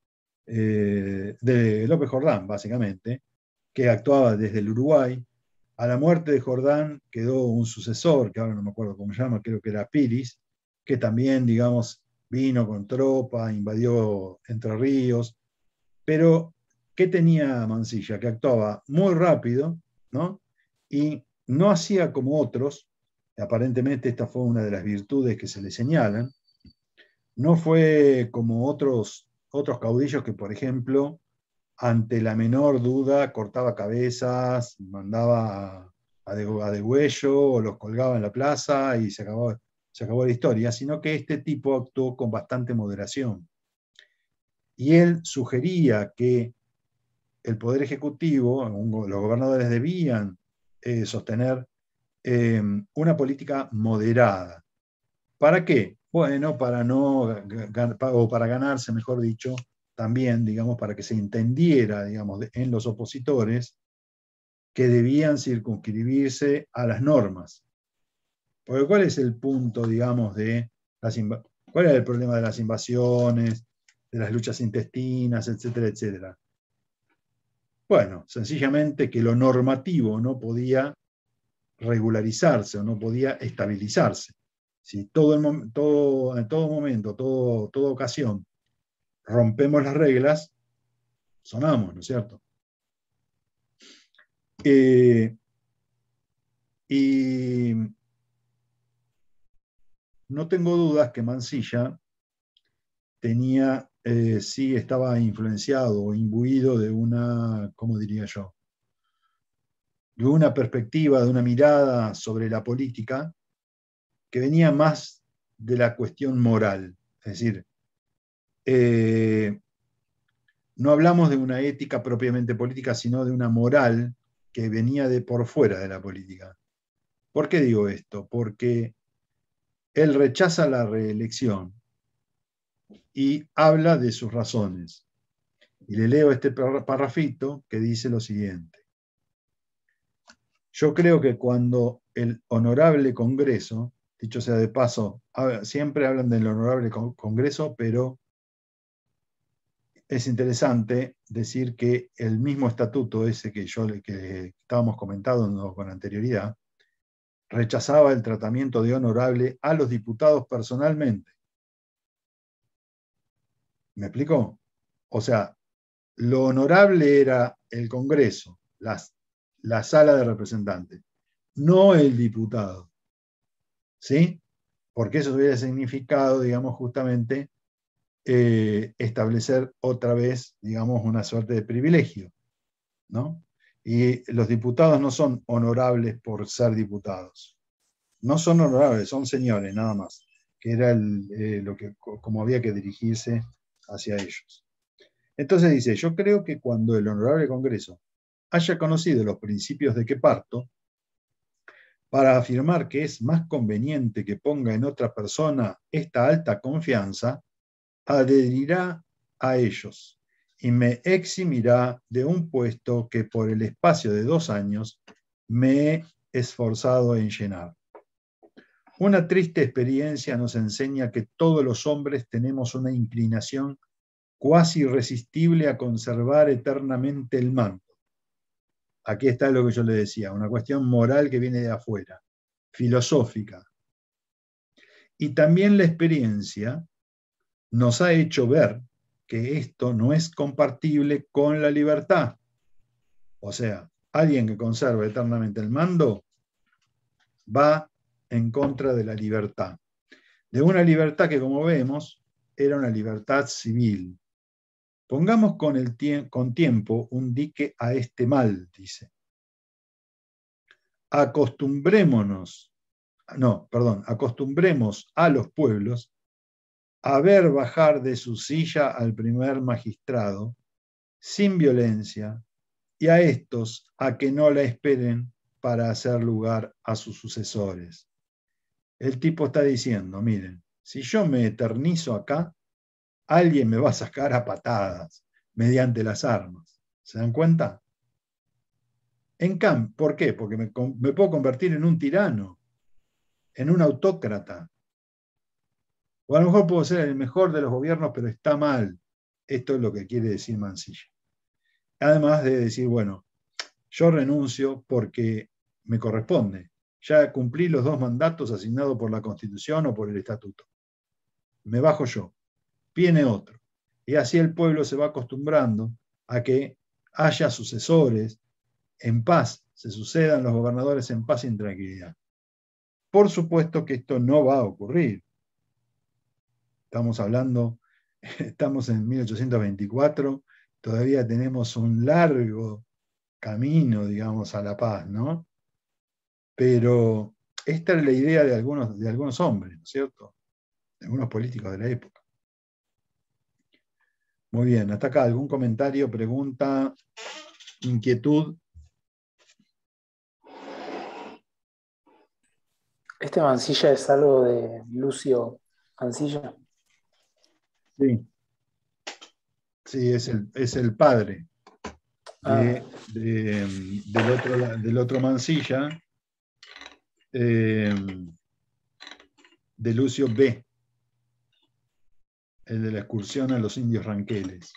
eh, de López Jordán, básicamente, que actuaba desde el Uruguay, a la muerte de Jordán quedó un sucesor, que ahora no me acuerdo cómo se llama, creo que era Piris, que también, digamos, vino con tropa, invadió Entre Ríos. Pero, ¿qué tenía Mansilla? Que actuaba muy rápido, ¿no? Y no hacía como otros, aparentemente esta fue una de las virtudes que se le señalan, no fue como otros, otros caudillos que, por ejemplo, ante la menor duda cortaba cabezas, mandaba a, de, o los colgaba en la plaza y se acabó, se acabó la historia, sino que este tipo actuó con bastante moderación. Y él sugería que el Poder Ejecutivo, los gobernadores debían eh, sostener em, una política moderada. ¿Para qué? Bueno, para no, para ganarse, mejor dicho, también, digamos, para que se entendiera, digamos, en los opositores que debían circunscribirse a las normas. Porque ¿cuál es el punto, digamos, de las cuál era el problema de las invasiones, de las luchas intestinas, etcétera, etcétera? Bueno, sencillamente que lo normativo no podía regularizarse o no podía estabilizarse. Si todo, el todo en todo momento, todo, toda ocasión, rompemos las reglas, sonamos, ¿no es cierto? Eh, y no tengo dudas que Mansilla tenía, eh, sí estaba influenciado o imbuido de una, ¿cómo diría yo? De una perspectiva, de una mirada sobre la política que venía más de la cuestión moral, es decir, eh, no hablamos de una ética propiamente política, sino de una moral que venía de por fuera de la política. ¿Por qué digo esto? Porque él rechaza la reelección y habla de sus razones. Y le leo este parrafito que dice lo siguiente. Yo creo que cuando el honorable Congreso, dicho sea de paso, siempre hablan del honorable Congreso, pero es interesante decir que el mismo estatuto ese que yo que estábamos comentando con anterioridad rechazaba el tratamiento de honorable a los diputados personalmente. ¿Me explico? O sea, lo honorable era el Congreso, las, la sala de representantes, no el diputado. ¿Sí? Porque eso hubiera significado, digamos, justamente eh, establecer otra vez, digamos, una suerte de privilegio. ¿no? Y los diputados no son honorables por ser diputados. No son honorables, son señores, nada más, que era eh, lo que, como había que dirigirse hacia ellos. Entonces dice, yo creo que cuando el honorable Congreso haya conocido los principios de que parto, para afirmar que es más conveniente que ponga en otra persona esta alta confianza, adherirá a ellos y me eximirá de un puesto que por el espacio de dos años me he esforzado en llenar. Una triste experiencia nos enseña que todos los hombres tenemos una inclinación cuasi irresistible a conservar eternamente el mando. Aquí está lo que yo le decía, una cuestión moral que viene de afuera, filosófica. Y también la experiencia nos ha hecho ver que esto no es compatible con la libertad. O sea, alguien que conserva eternamente el mando va en contra de la libertad. De una libertad que, como vemos, era una libertad civil. Pongamos con, el con tiempo un dique a este mal, dice. Acostumbrémonos, no, perdón, acostumbremos a los pueblos a ver bajar de su silla al primer magistrado, sin violencia, y a estos a que no la esperen para hacer lugar a sus sucesores. El tipo está diciendo, miren, si yo me eternizo acá, alguien me va a sacar a patadas mediante las armas. ¿Se dan cuenta? En cambio, ¿por qué? Porque me puedo convertir en un tirano, en un autócrata, o a lo mejor puedo ser el mejor de los gobiernos, pero está mal. Esto es lo que quiere decir Mansilla. Además de decir, bueno, yo renuncio porque me corresponde. Ya cumplí los dos mandatos asignados por la Constitución o por el Estatuto. Me bajo yo. Viene otro. Y así el pueblo se va acostumbrando a que haya sucesores en paz, se sucedan los gobernadores en paz y en tranquilidad. Por supuesto que esto no va a ocurrir. Estamos hablando, estamos en 1824, todavía tenemos un largo camino, digamos, a la paz, ¿no? Pero esta es la idea de algunos, de algunos hombres, ¿no es cierto? De algunos políticos de la época. Muy bien, hasta acá, ¿algún comentario, pregunta, inquietud? ¿Este Mancilla es algo de Lucio Mancilla. Sí. Sí, es el, es el padre ah. del, otro, del otro mancilla, eh, de Lucio B., el de la excursión a los indios ranqueles.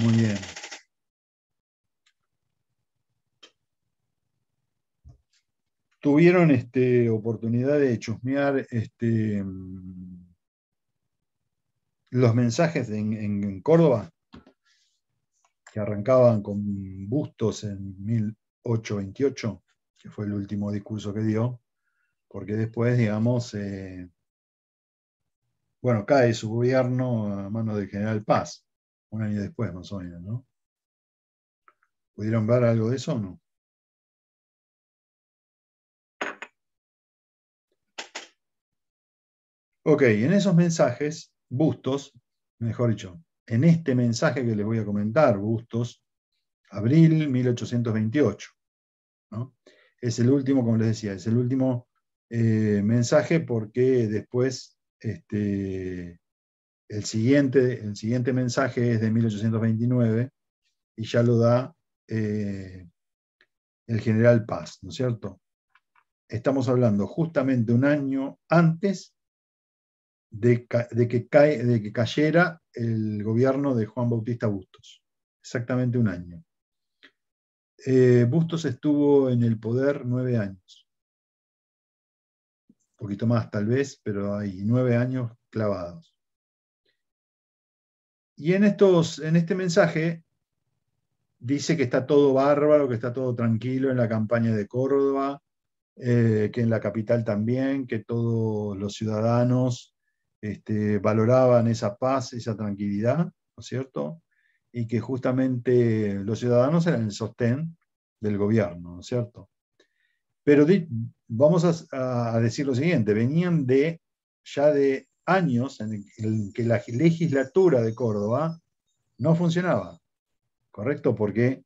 Muy bien. tuvieron este, oportunidad de chusmear este, mm, los mensajes en, Córdoba, que arrancaban con Bustos en 1828, que fue el último discurso que dio, porque después, digamos, eh, bueno, cae su gobierno a manos del general Paz, un año después más o menos, ¿no? ¿Pudieron ver algo de eso o no? Ok, en esos mensajes, Bustos, mejor dicho, en este mensaje que les voy a comentar, Bustos, abril 1828, ¿no? es el último, como les decía, es el último eh, mensaje porque después este, el, siguiente, el siguiente mensaje es de 1829 y ya lo da eh, el general Paz, ¿no es cierto? Estamos hablando justamente un año antes de, que de que cayera el gobierno de Juan Bautista Bustos, exactamente un año. Eh, Bustos estuvo en el poder nueve años, un poquito más tal vez, pero hay nueve años clavados. Y en, estos, en este mensaje dice que está todo bárbaro, que está todo tranquilo en la campaña de Córdoba, eh, que en la capital también, que todos los ciudadanos este, valoraban esa paz, esa tranquilidad, ¿no es cierto? Y que justamente los ciudadanos eran el sostén del gobierno, ¿no es cierto? Pero vamos a, decir lo siguiente, venían de ya de años en, que la legislatura de Córdoba no funcionaba, ¿correcto? Porque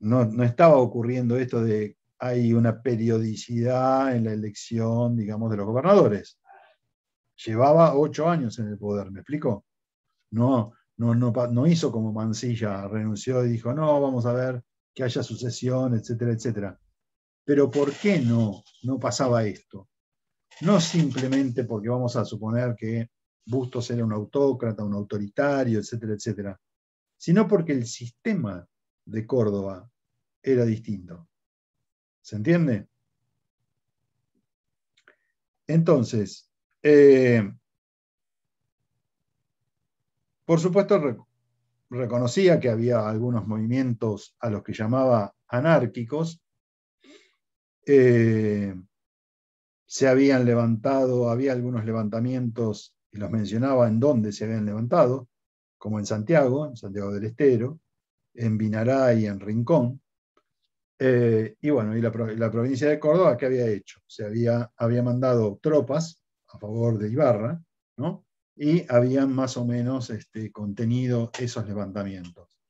no, no, estaba ocurriendo esto de hay una periodicidad en la elección, digamos, de los gobernadores llevaba ocho años en el poder, ¿me explico? No, no, hizo como Mancilla, renunció y dijo, no, vamos a ver que haya sucesión, etcétera, etcétera. Pero ¿por qué no, no pasaba esto? No simplemente porque vamos a suponer que Bustos era un autócrata, un autoritario, etcétera, etcétera, sino porque el sistema de Córdoba era distinto. ¿Se entiende? Entonces, eh, por supuesto, reconocía que había algunos movimientos a los que llamaba anárquicos. Eh, se habían levantado, había algunos levantamientos, y los mencionaba en dónde se habían levantado, como en Santiago, en Santiago del Estero, en Vinará y en Rincón. Eh, y bueno, y la, provincia de Córdoba, ¿qué había hecho? Se había, había mandado tropas a favor de Ibarra, ¿no? y habían más o menos este, contenido esos levantamientos.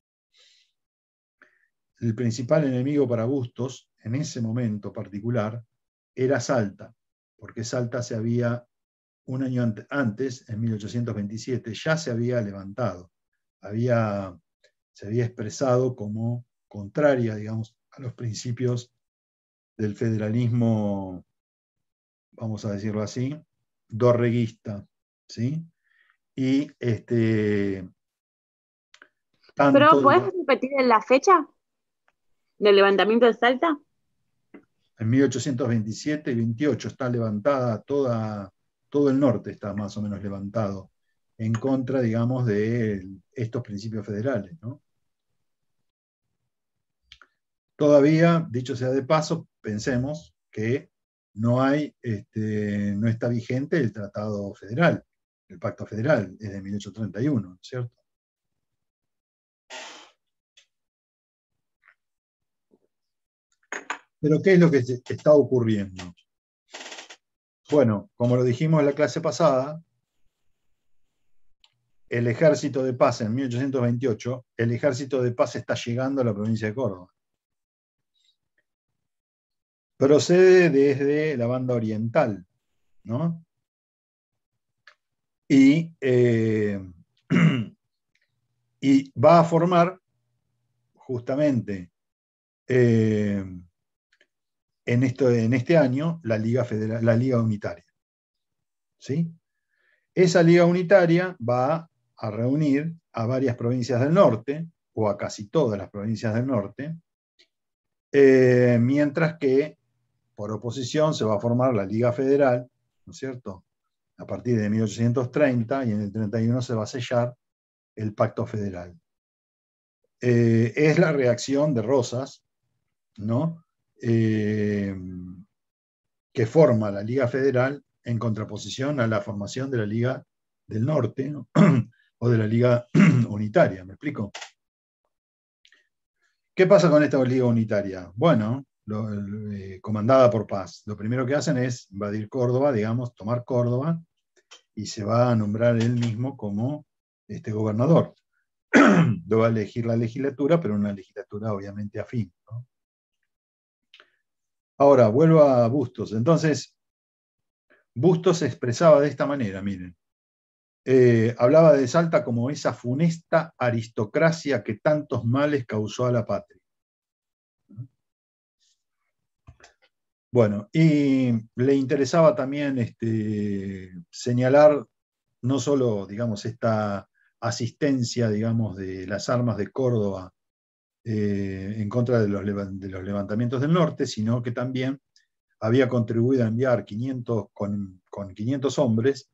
El principal enemigo para Bustos, en ese momento particular, era Salta, porque Salta se había, un año antes, en 1827, ya se había levantado, había, se había expresado como contraria, digamos, a los principios del federalismo, vamos a decirlo así, dorreguista, ¿sí? Y este... ¿Pero puedes repetir la fecha del levantamiento de Salta? En 1827 y 28 está levantada toda, todo el norte está más o menos levantado en contra, digamos, de estos principios federales, ¿no? Todavía, dicho sea de paso, pensemos que no, hay, este, no está vigente el Tratado Federal, el Pacto Federal, es de 1831, ¿cierto? Pero ¿qué es lo que está ocurriendo? Bueno, como lo dijimos en la clase pasada, el ejército de paz en 1828, el ejército de paz está llegando a la provincia de Córdoba procede desde la banda oriental, ¿no? Y, eh, y va a formar justamente eh, en, esto, en, este año la Liga, Federal, la Liga Unitaria. ¿Sí? Esa Liga Unitaria va a reunir a varias provincias del norte, o a casi todas las provincias del norte, eh, mientras que por oposición se va a formar la Liga Federal, ¿no es cierto? A partir de 1830 y en el 31 se va a sellar el Pacto Federal. Eh, es la reacción de Rosas, ¿no? Eh, que forma la Liga Federal en contraposición a la formación de la Liga del Norte o de la Liga Unitaria, ¿me explico? ¿Qué pasa con esta Liga Unitaria? Bueno, eh, comandada por Paz. Lo primero que hacen es invadir Córdoba, digamos, tomar Córdoba, y se va a nombrar él mismo como este gobernador. lo va a elegir la legislatura, pero una legislatura obviamente afín. Ahora, vuelvo a Bustos. Entonces, Bustos se expresaba de esta manera, miren. Eh, hablaba de Salta como esa funesta aristocracia que tantos males causó a la patria. Bueno, y le interesaba también este, señalar no solo, digamos, esta asistencia, digamos, de las armas de Córdoba eh, en contra de los, levantamientos del norte, sino que también había contribuido a enviar 500, con, 500 hombres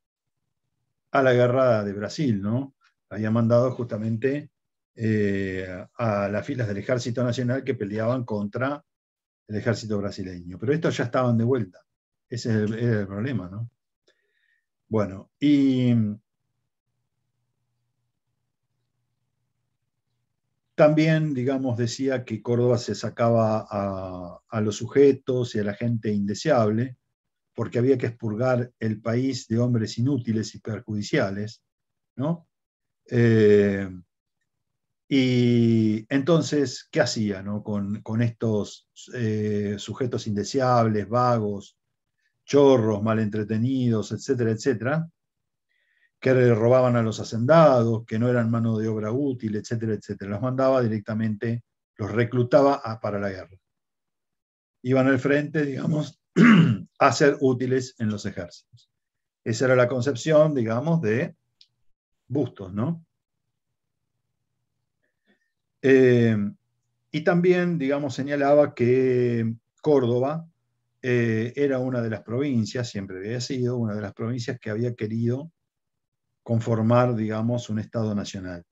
a la guerra de Brasil, ¿no? Había mandado justamente eh, a las filas del Ejército Nacional que peleaban contra el ejército brasileño. Pero estos ya estaban de vuelta. Ese es el, problema, ¿no? Bueno, y también, digamos, decía que Córdoba se sacaba a, los sujetos y a la gente indeseable, porque había que expurgar el país de hombres inútiles y perjudiciales, ¿no? Eh, y entonces, ¿qué hacía con, estos eh, sujetos indeseables, vagos, chorros, mal entretenidos, etcétera, etcétera? Que robaban a los hacendados, que no eran mano de obra útil, etcétera, etcétera. Los mandaba directamente, los reclutaba para la guerra. Iban al frente, digamos, a ser útiles en los ejércitos. Esa era la concepción, digamos, de Bustos, ¿no? Eh, y también, digamos, señalaba que Córdoba eh, era una de las provincias, siempre había sido una de las provincias que había querido conformar, digamos, un Estado nacional.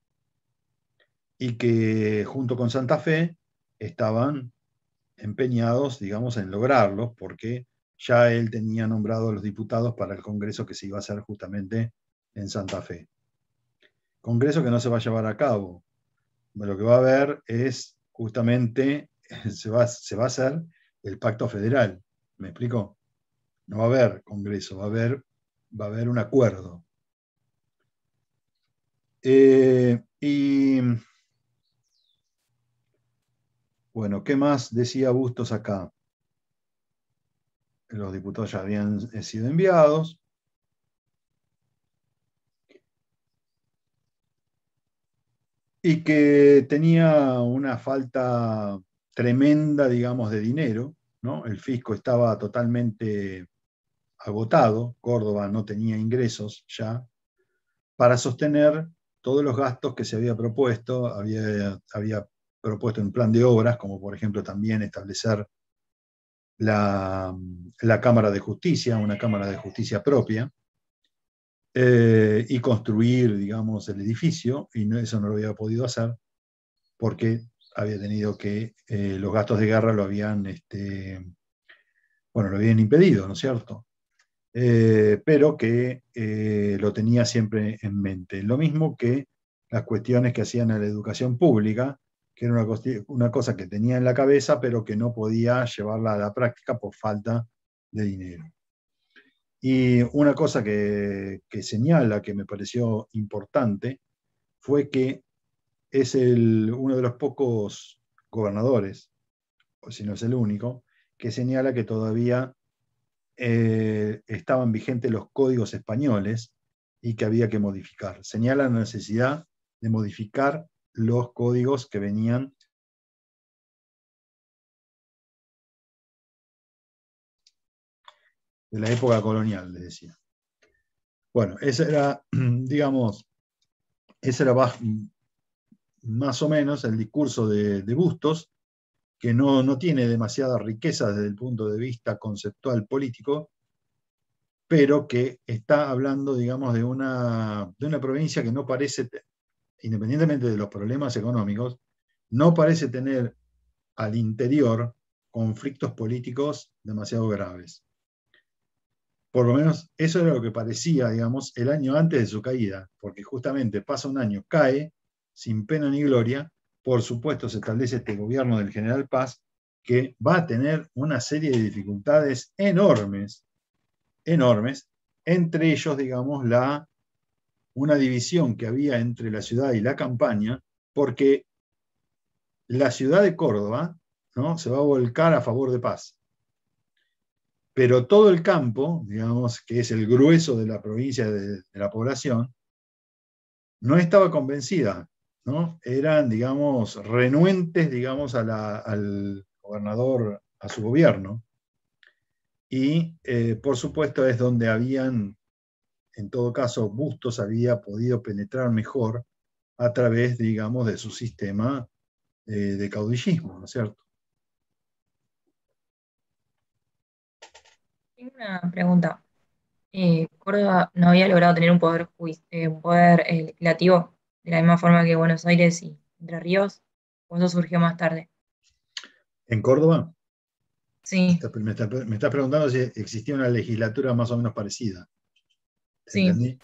Y que junto con Santa Fe estaban empeñados, digamos, en lograrlo, porque ya él tenía nombrado a los diputados para el Congreso que se iba a hacer justamente en Santa Fe. Congreso que no se va a llevar a cabo, lo que va a haber es justamente, se va, a hacer el pacto federal. ¿Me explico? No va a haber Congreso, va a haber, va a haber un acuerdo. Eh, y bueno, ¿qué más decía Bustos acá? Los diputados ya habían sido enviados. y que tenía una falta tremenda, digamos, de dinero, ¿no? El fisco estaba totalmente agotado, Córdoba no tenía ingresos ya, para sostener todos los gastos que se había propuesto, había, propuesto un plan de obras, como por ejemplo también establecer la, la Cámara de Justicia, una Cámara de Justicia propia, eh, y construir, digamos, el edificio, y eso no lo había podido hacer porque había tenido que, eh, los gastos de guerra lo habían, este, bueno, lo habían impedido, ¿no es cierto? Eh, pero que lo tenía siempre en mente. Lo mismo que las cuestiones que hacían a la educación pública, que era una cosa que tenía en la cabeza, pero que no podía llevarla a la práctica por falta de dinero. Y una cosa que, señala que me pareció importante fue que es el, uno de los pocos gobernadores, o si no es el único, que señala que todavía eh, estaban vigentes los códigos españoles y que había que modificar. Señala la necesidad de modificar los códigos que venían de la época colonial, les decía. Bueno, esa era, digamos, ese era más o menos el discurso de, Bustos, que no, tiene demasiada riqueza desde el punto de vista conceptual político, pero que está hablando, digamos, de una, de una provincia que no parece, independientemente de los problemas económicos, no parece tener al interior conflictos políticos demasiado graves por lo menos eso era lo que parecía, digamos, el año antes de su caída, porque justamente pasa un año, cae, sin pena ni gloria, por supuesto se establece este gobierno del general Paz, que va a tener una serie de dificultades enormes, enormes, entre ellos, digamos, la, una división que había entre la ciudad y la campaña, porque la ciudad de Córdoba ¿no? se va a volcar a favor de Paz pero todo el campo, digamos, que es el grueso de la provincia de, la población, no estaba convencida, ¿no? Eran, digamos, renuentes, digamos, al gobernador, a su gobierno. Y, eh, por supuesto, es donde habían, en todo caso, Bustos había podido penetrar mejor a través, digamos, de su sistema eh, de caudillismo, ¿no es cierto? Tengo una pregunta. Eh, Córdoba no había logrado tener un poder, eh, poder eh, legislativo de la misma forma que Buenos Aires y Entre Ríos, o eso surgió más tarde. ¿En Córdoba? Sí. Me estás, preguntando si existía una legislatura más o menos parecida. Sí. ¿Entendí?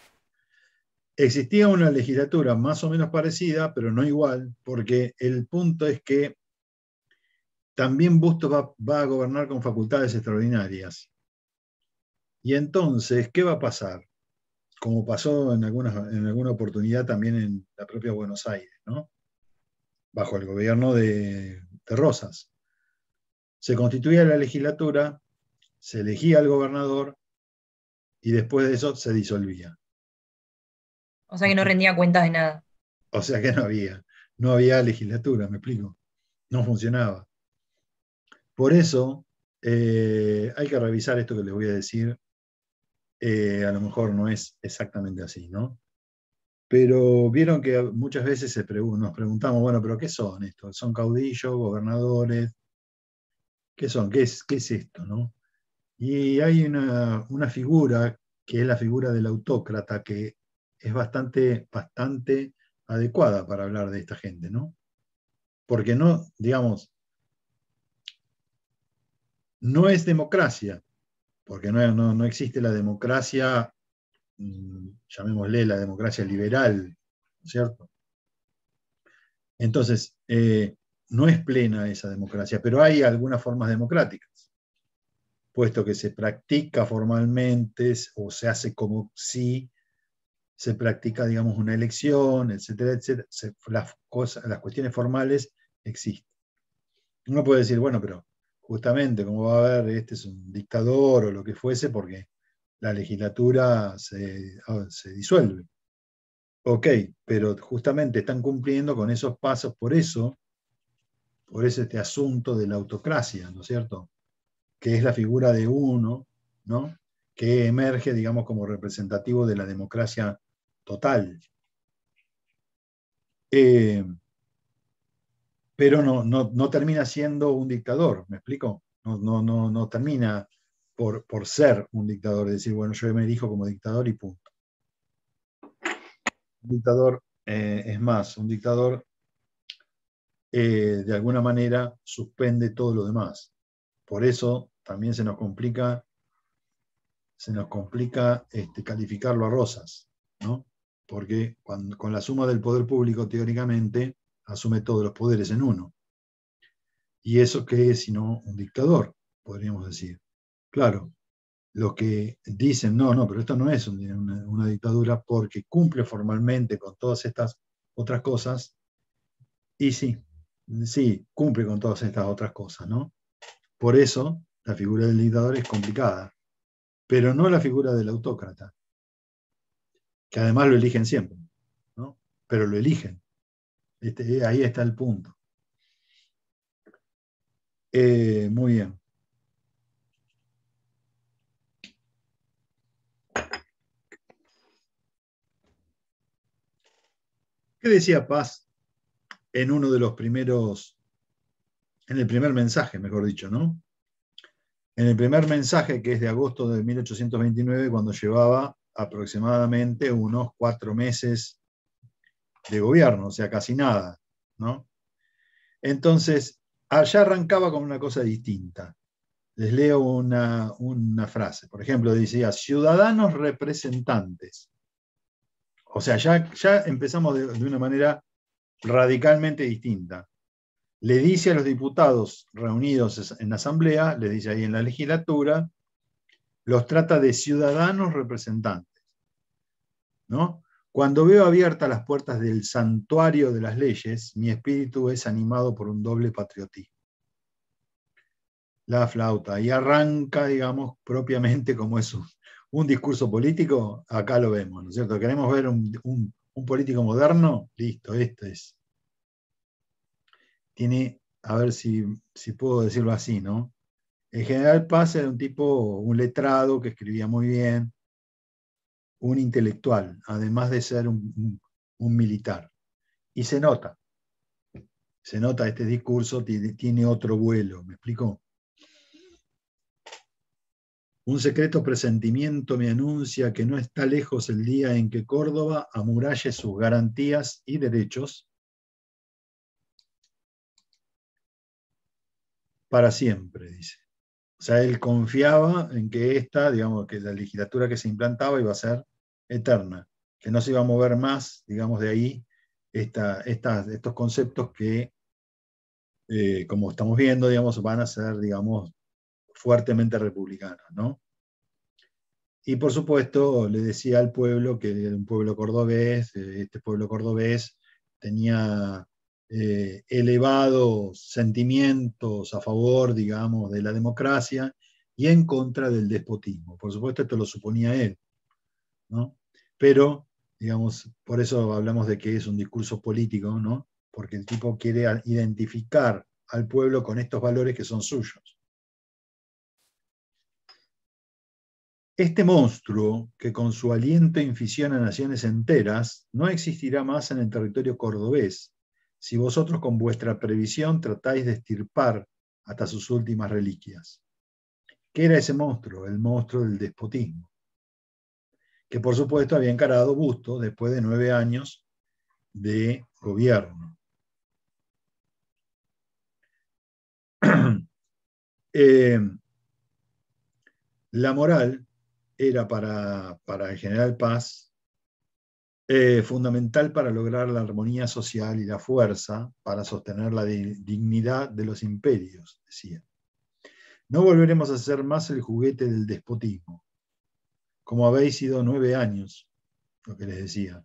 Existía una legislatura más o menos parecida, pero no igual, porque el punto es que también Bustos va a gobernar con facultades extraordinarias. Y entonces, ¿qué va a pasar? Como pasó en, en alguna oportunidad también en la propia Buenos Aires, ¿no? bajo el gobierno de, Rosas. Se constituía la legislatura, se elegía al el gobernador y después de eso se disolvía. O sea que no rendía cuentas de nada. O sea que no había, no había legislatura, me explico. No funcionaba. Por eso eh, hay que revisar esto que les voy a decir eh, a lo mejor no es exactamente así, ¿no? Pero vieron que muchas veces se nos preguntamos, bueno, pero ¿qué son estos? ¿Son caudillos, gobernadores? ¿Qué son? ¿Qué es, es esto? ¿no? Y hay una, una figura que es la figura del autócrata que es bastante, bastante adecuada para hablar de esta gente, ¿no? Porque no, digamos, no es democracia, porque no, existe la democracia, mm, llamémosle la democracia liberal, ¿cierto? Entonces, eh, no es plena esa democracia, pero hay algunas formas democráticas, puesto que se practica formalmente o se hace como si se practica, digamos, una elección, etcétera, etcétera. las, cosas, las cuestiones formales existen. Uno puede decir, bueno, pero justamente, como va a ver, este es un dictador o lo que fuese, porque la legislatura ah, se, disuelve. Ok, pero justamente están cumpliendo con esos pasos, por eso, por ese este asunto de la autocracia, ¿no es cierto? Que es la figura de uno, ¿no? Que emerge, digamos, como representativo de la democracia total. Eh, pero no, no, no termina siendo un dictador, ¿me explico? No, no, no, no termina por, ser un dictador, es decir, bueno, yo me elijo como dictador y punto. Un dictador eh, es más, un dictador eh, de alguna manera suspende todo lo demás. Por eso también se nos complica, se nos complica este, calificarlo a Rosas, ¿no? Porque con la suma del poder público, teóricamente, asume todos los poderes en uno. ¿Y eso qué es sino un dictador? Podríamos decir. Claro, lo que dicen, no, no, pero esto no es una, una dictadura porque cumple formalmente con todas estas otras cosas, y sí, sí, cumple con todas estas otras cosas, ¿no? Por eso la figura del dictador es complicada, pero no la figura del autócrata, que además lo eligen siempre, ¿no? Pero lo eligen. Eh, ahí está el punto. Eh, muy bien. ¿Qué decía Paz en uno de los primeros, en el primer mensaje, mejor dicho, ¿no? En el primer mensaje, que es de agosto de 1829, cuando llevaba aproximadamente unos cuatro meses de gobierno, o sea, casi nada. ¿no? Entonces, allá arrancaba con una cosa distinta. Les leo una, frase. Por ejemplo, decía, ciudadanos representantes. O sea, ya, ya empezamos de, una manera radicalmente distinta. Le dice a los diputados reunidos en la asamblea, le dice ahí en la legislatura, los trata de ciudadanos representantes. ¿no? Cuando veo abiertas las puertas del santuario de las leyes, mi espíritu es animado por un doble patriotismo. La flauta, y arranca, digamos, propiamente como es un, discurso político, acá lo vemos, ¿no es cierto? ¿Queremos ver un, político moderno? Listo, esto es. Tiene, a ver si, si puedo decirlo así, ¿no? El general Paz de un tipo, un letrado que escribía muy bien, un intelectual, además de ser un, militar. Y se nota, se nota, este discurso tiene, tiene otro vuelo, ¿me explicó? Un secreto presentimiento me anuncia que no está lejos el día en que Córdoba amuralle sus garantías y derechos para siempre, dice. O sea, él confiaba en que esta, digamos, que la legislatura que se implantaba iba a ser eterna, que no se iba a mover más, digamos, de ahí estos conceptos que, eh, como estamos viendo, digamos, van a ser, digamos, fuertemente republicanos, ¿no? Y por supuesto, le decía al pueblo que un pueblo cordobés, eh, este pueblo cordobés tenía eh, elevados sentimientos a favor, digamos, de la democracia y en contra del despotismo. Por supuesto, esto lo suponía él. Pero, digamos, por eso hablamos de que es un discurso político, ¿no? Porque el tipo quiere identificar al pueblo con estos valores que son suyos. Este monstruo, que con su aliento inficiona naciones enteras, no existirá más en el territorio cordobés, si vosotros con vuestra previsión tratáis de estirpar hasta sus últimas reliquias. ¿Qué era ese monstruo? El monstruo del despotismo que por supuesto había encarado gusto después de nueve años de gobierno. Eh, la moral era para, el general Paz eh, fundamental para lograr la armonía social y la fuerza para sostener la dignidad de los imperios, decía. No volveremos a ser más el juguete del despotismo como habéis sido nueve años, lo que les decía.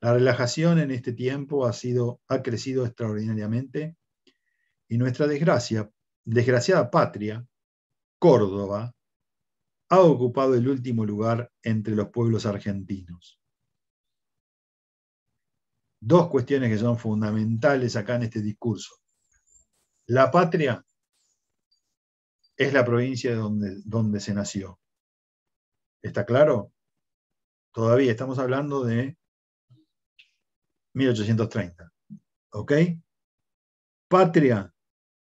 La relajación en este tiempo ha, sido, ha crecido extraordinariamente y nuestra desgracia, desgraciada patria, Córdoba, ha ocupado el último lugar entre los pueblos argentinos. Dos cuestiones que son fundamentales acá en este discurso. La patria es la provincia donde, donde se nació. ¿Está claro? Todavía estamos hablando de 1830. ¿Ok? Patria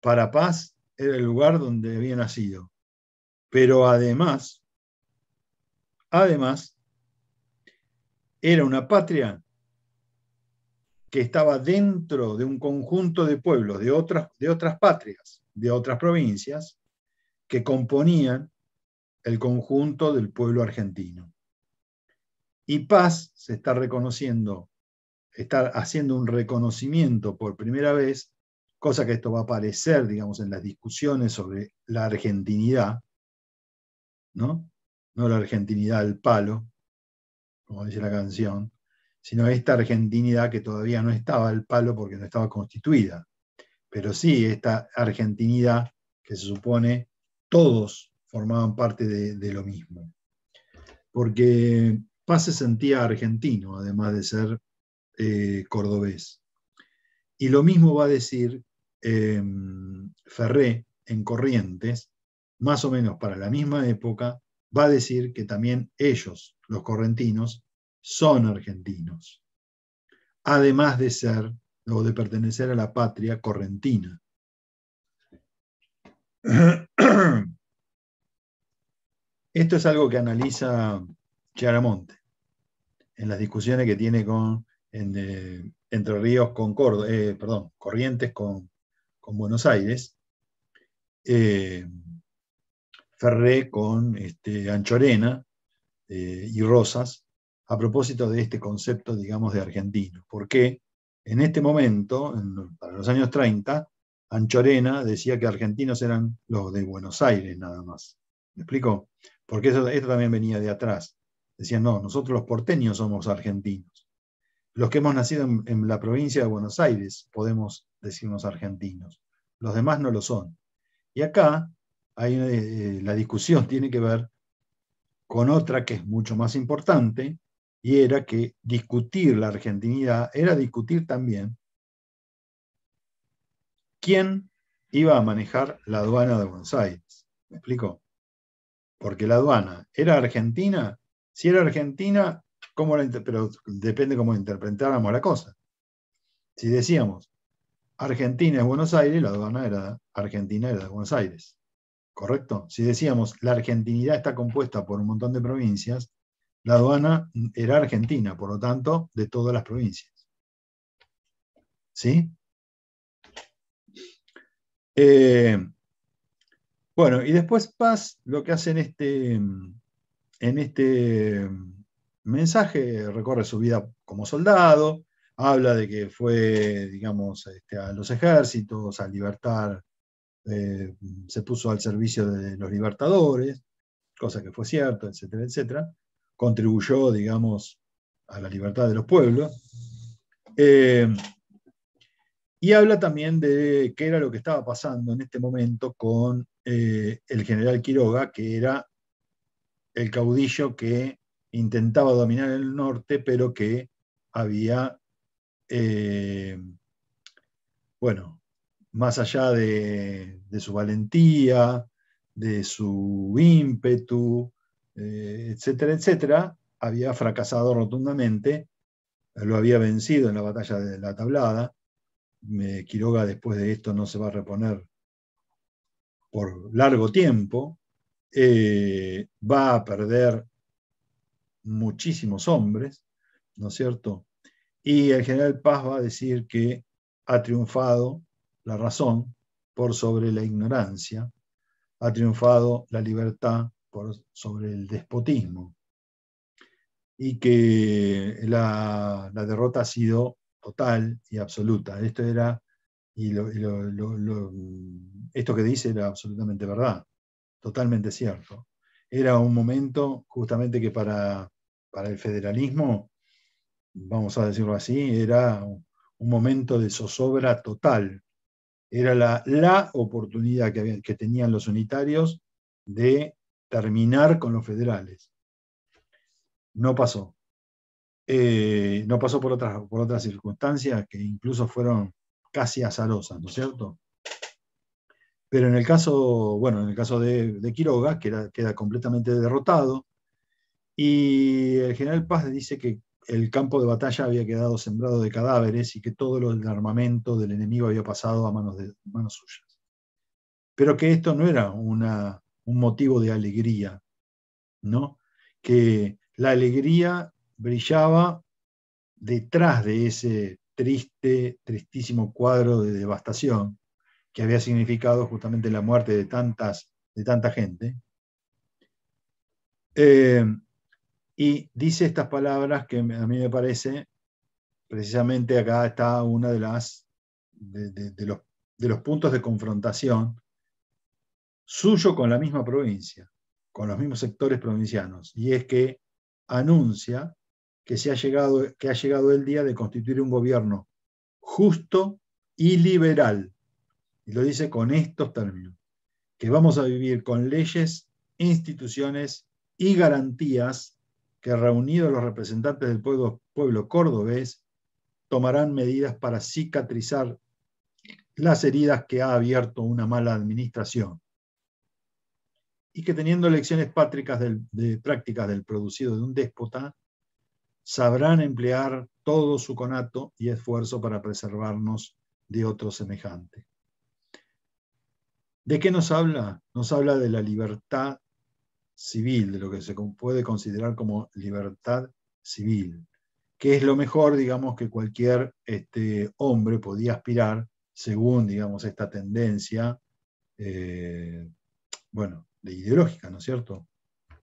para paz era el lugar donde había nacido. Pero además, además, era una patria que estaba dentro de un conjunto de pueblos de otras, de otras patrias, de otras provincias, que componían el conjunto del pueblo argentino. Y Paz se está reconociendo, está haciendo un reconocimiento por primera vez, cosa que esto va a aparecer, digamos, en las discusiones sobre la argentinidad, ¿no? No la argentinidad al palo, como dice la canción, sino esta argentinidad que todavía no estaba al palo porque no estaba constituida, pero sí esta argentinidad que se supone todos formaban parte de, lo mismo. Porque Paz se sentía argentino, además de ser eh, cordobés. Y lo mismo va a decir em, Ferré en Corrientes, más o menos para la misma época, va a decir que también ellos, los correntinos, son argentinos, además de ser o de pertenecer a la patria correntina. Esto es algo que analiza Chiaramonte en las discusiones que tiene con, eh, Entre Ríos con eh, perdón, Corrientes con, Buenos Aires, eh, Ferré con este, Anchorena y Rosas, a propósito de este concepto, digamos, de argentino. Porque en este momento, para los años 30, Anchorena decía que argentinos eran los de Buenos Aires nada más. ¿Me explico? porque esto también venía de atrás. Decían, no, nosotros los porteños somos argentinos. Los que hemos nacido en, la provincia de Buenos Aires podemos decirnos argentinos. Los demás no lo son. Y acá hay, eh, eh, la discusión tiene que ver con otra que es mucho más importante, y era que discutir la argentinidad era discutir también quién iba a manejar la aduana de Buenos Aires. ¿Me explico? porque la aduana era argentina. Si era argentina, pero depende cómo interpretáramos la cosa. Si decíamos, Argentina es Buenos Aires, la aduana era argentina, era de Buenos Aires. ¿Correcto? Si decíamos, la argentinidad está compuesta por un montón de provincias, la aduana era argentina, por lo tanto, de todas las provincias. ¿Sí? Eh, bueno, y después Paz lo que hace en este, en este mensaje, recorre su vida como soldado, habla de que fue, digamos, este, a los ejércitos, a libertar, eh, se puso al servicio de los libertadores, cosa que fue cierto, etcétera, etcétera, contribuyó, digamos, a la libertad de los pueblos. Eh, y habla también de qué era lo que estaba pasando en este momento con eh, el general Quiroga, que era el caudillo que intentaba dominar el norte, pero que había, eh, bueno, más allá de, su valentía, de su ímpetu, eh, etcétera, etcétera, había fracasado rotundamente, lo había vencido en la batalla de la tablada. Quiroga después de esto no se va a reponer por largo tiempo, eh, va a perder muchísimos hombres, ¿no es cierto? Y el general Paz va a decir que ha triunfado la razón por sobre la ignorancia, ha triunfado la libertad por sobre el despotismo y que la, la derrota ha sido total y absoluta. Esto era y, mm, esto que dice era absolutamente verdad, totalmente cierto. Era un momento justamente que para, para el federalismo, vamos a decirlo así, era un momento de zozobra total. Era la, la oportunidad que, que tenían los unitarios de terminar con los federales. No pasó. Eh, no pasó por otra por otras circunstancias que incluso fueron casi azarosa ¿no es cierto? Pero en el caso, bueno, en el caso de, Quiroga, queda, queda completamente derrotado, y el general Paz dice que el campo de batalla había quedado sembrado de cadáveres y que todo el armamento del enemigo había pasado a manos, de, manos suyas. Pero que esto no era una, un motivo de alegría, ¿no? Que la alegría brillaba detrás de ese triste, tristísimo cuadro de devastación que había significado justamente la muerte de, tantas, de tanta gente. Eh, y dice estas palabras que a mí me parece, precisamente acá está una de las los, de los puntos de confrontación suyo con la misma provincia, con los mismos sectores provincianos, y es que anuncia que, ha llegado, que ha llegado el día de constituir un gobierno justo y liberal. Y lo dice con estos términos, que vamos a vivir con leyes, instituciones y garantías que reunidos los representantes del pueblo, pueblo cordobés tomarán medidas para cicatrizar las heridas que ha abierto una mala administración y que teniendo lecciones pátricas de prácticas del producido de un déspota, sabrán emplear todo su conato y esfuerzo para preservarnos de otro semejante. ¿De qué nos habla? Nos habla de la libertad civil, de lo que se puede considerar como libertad civil, que es lo mejor, digamos, que cualquier este, hombre podía aspirar según, digamos, esta tendencia, eh, bueno, de ideológica, ¿no es cierto?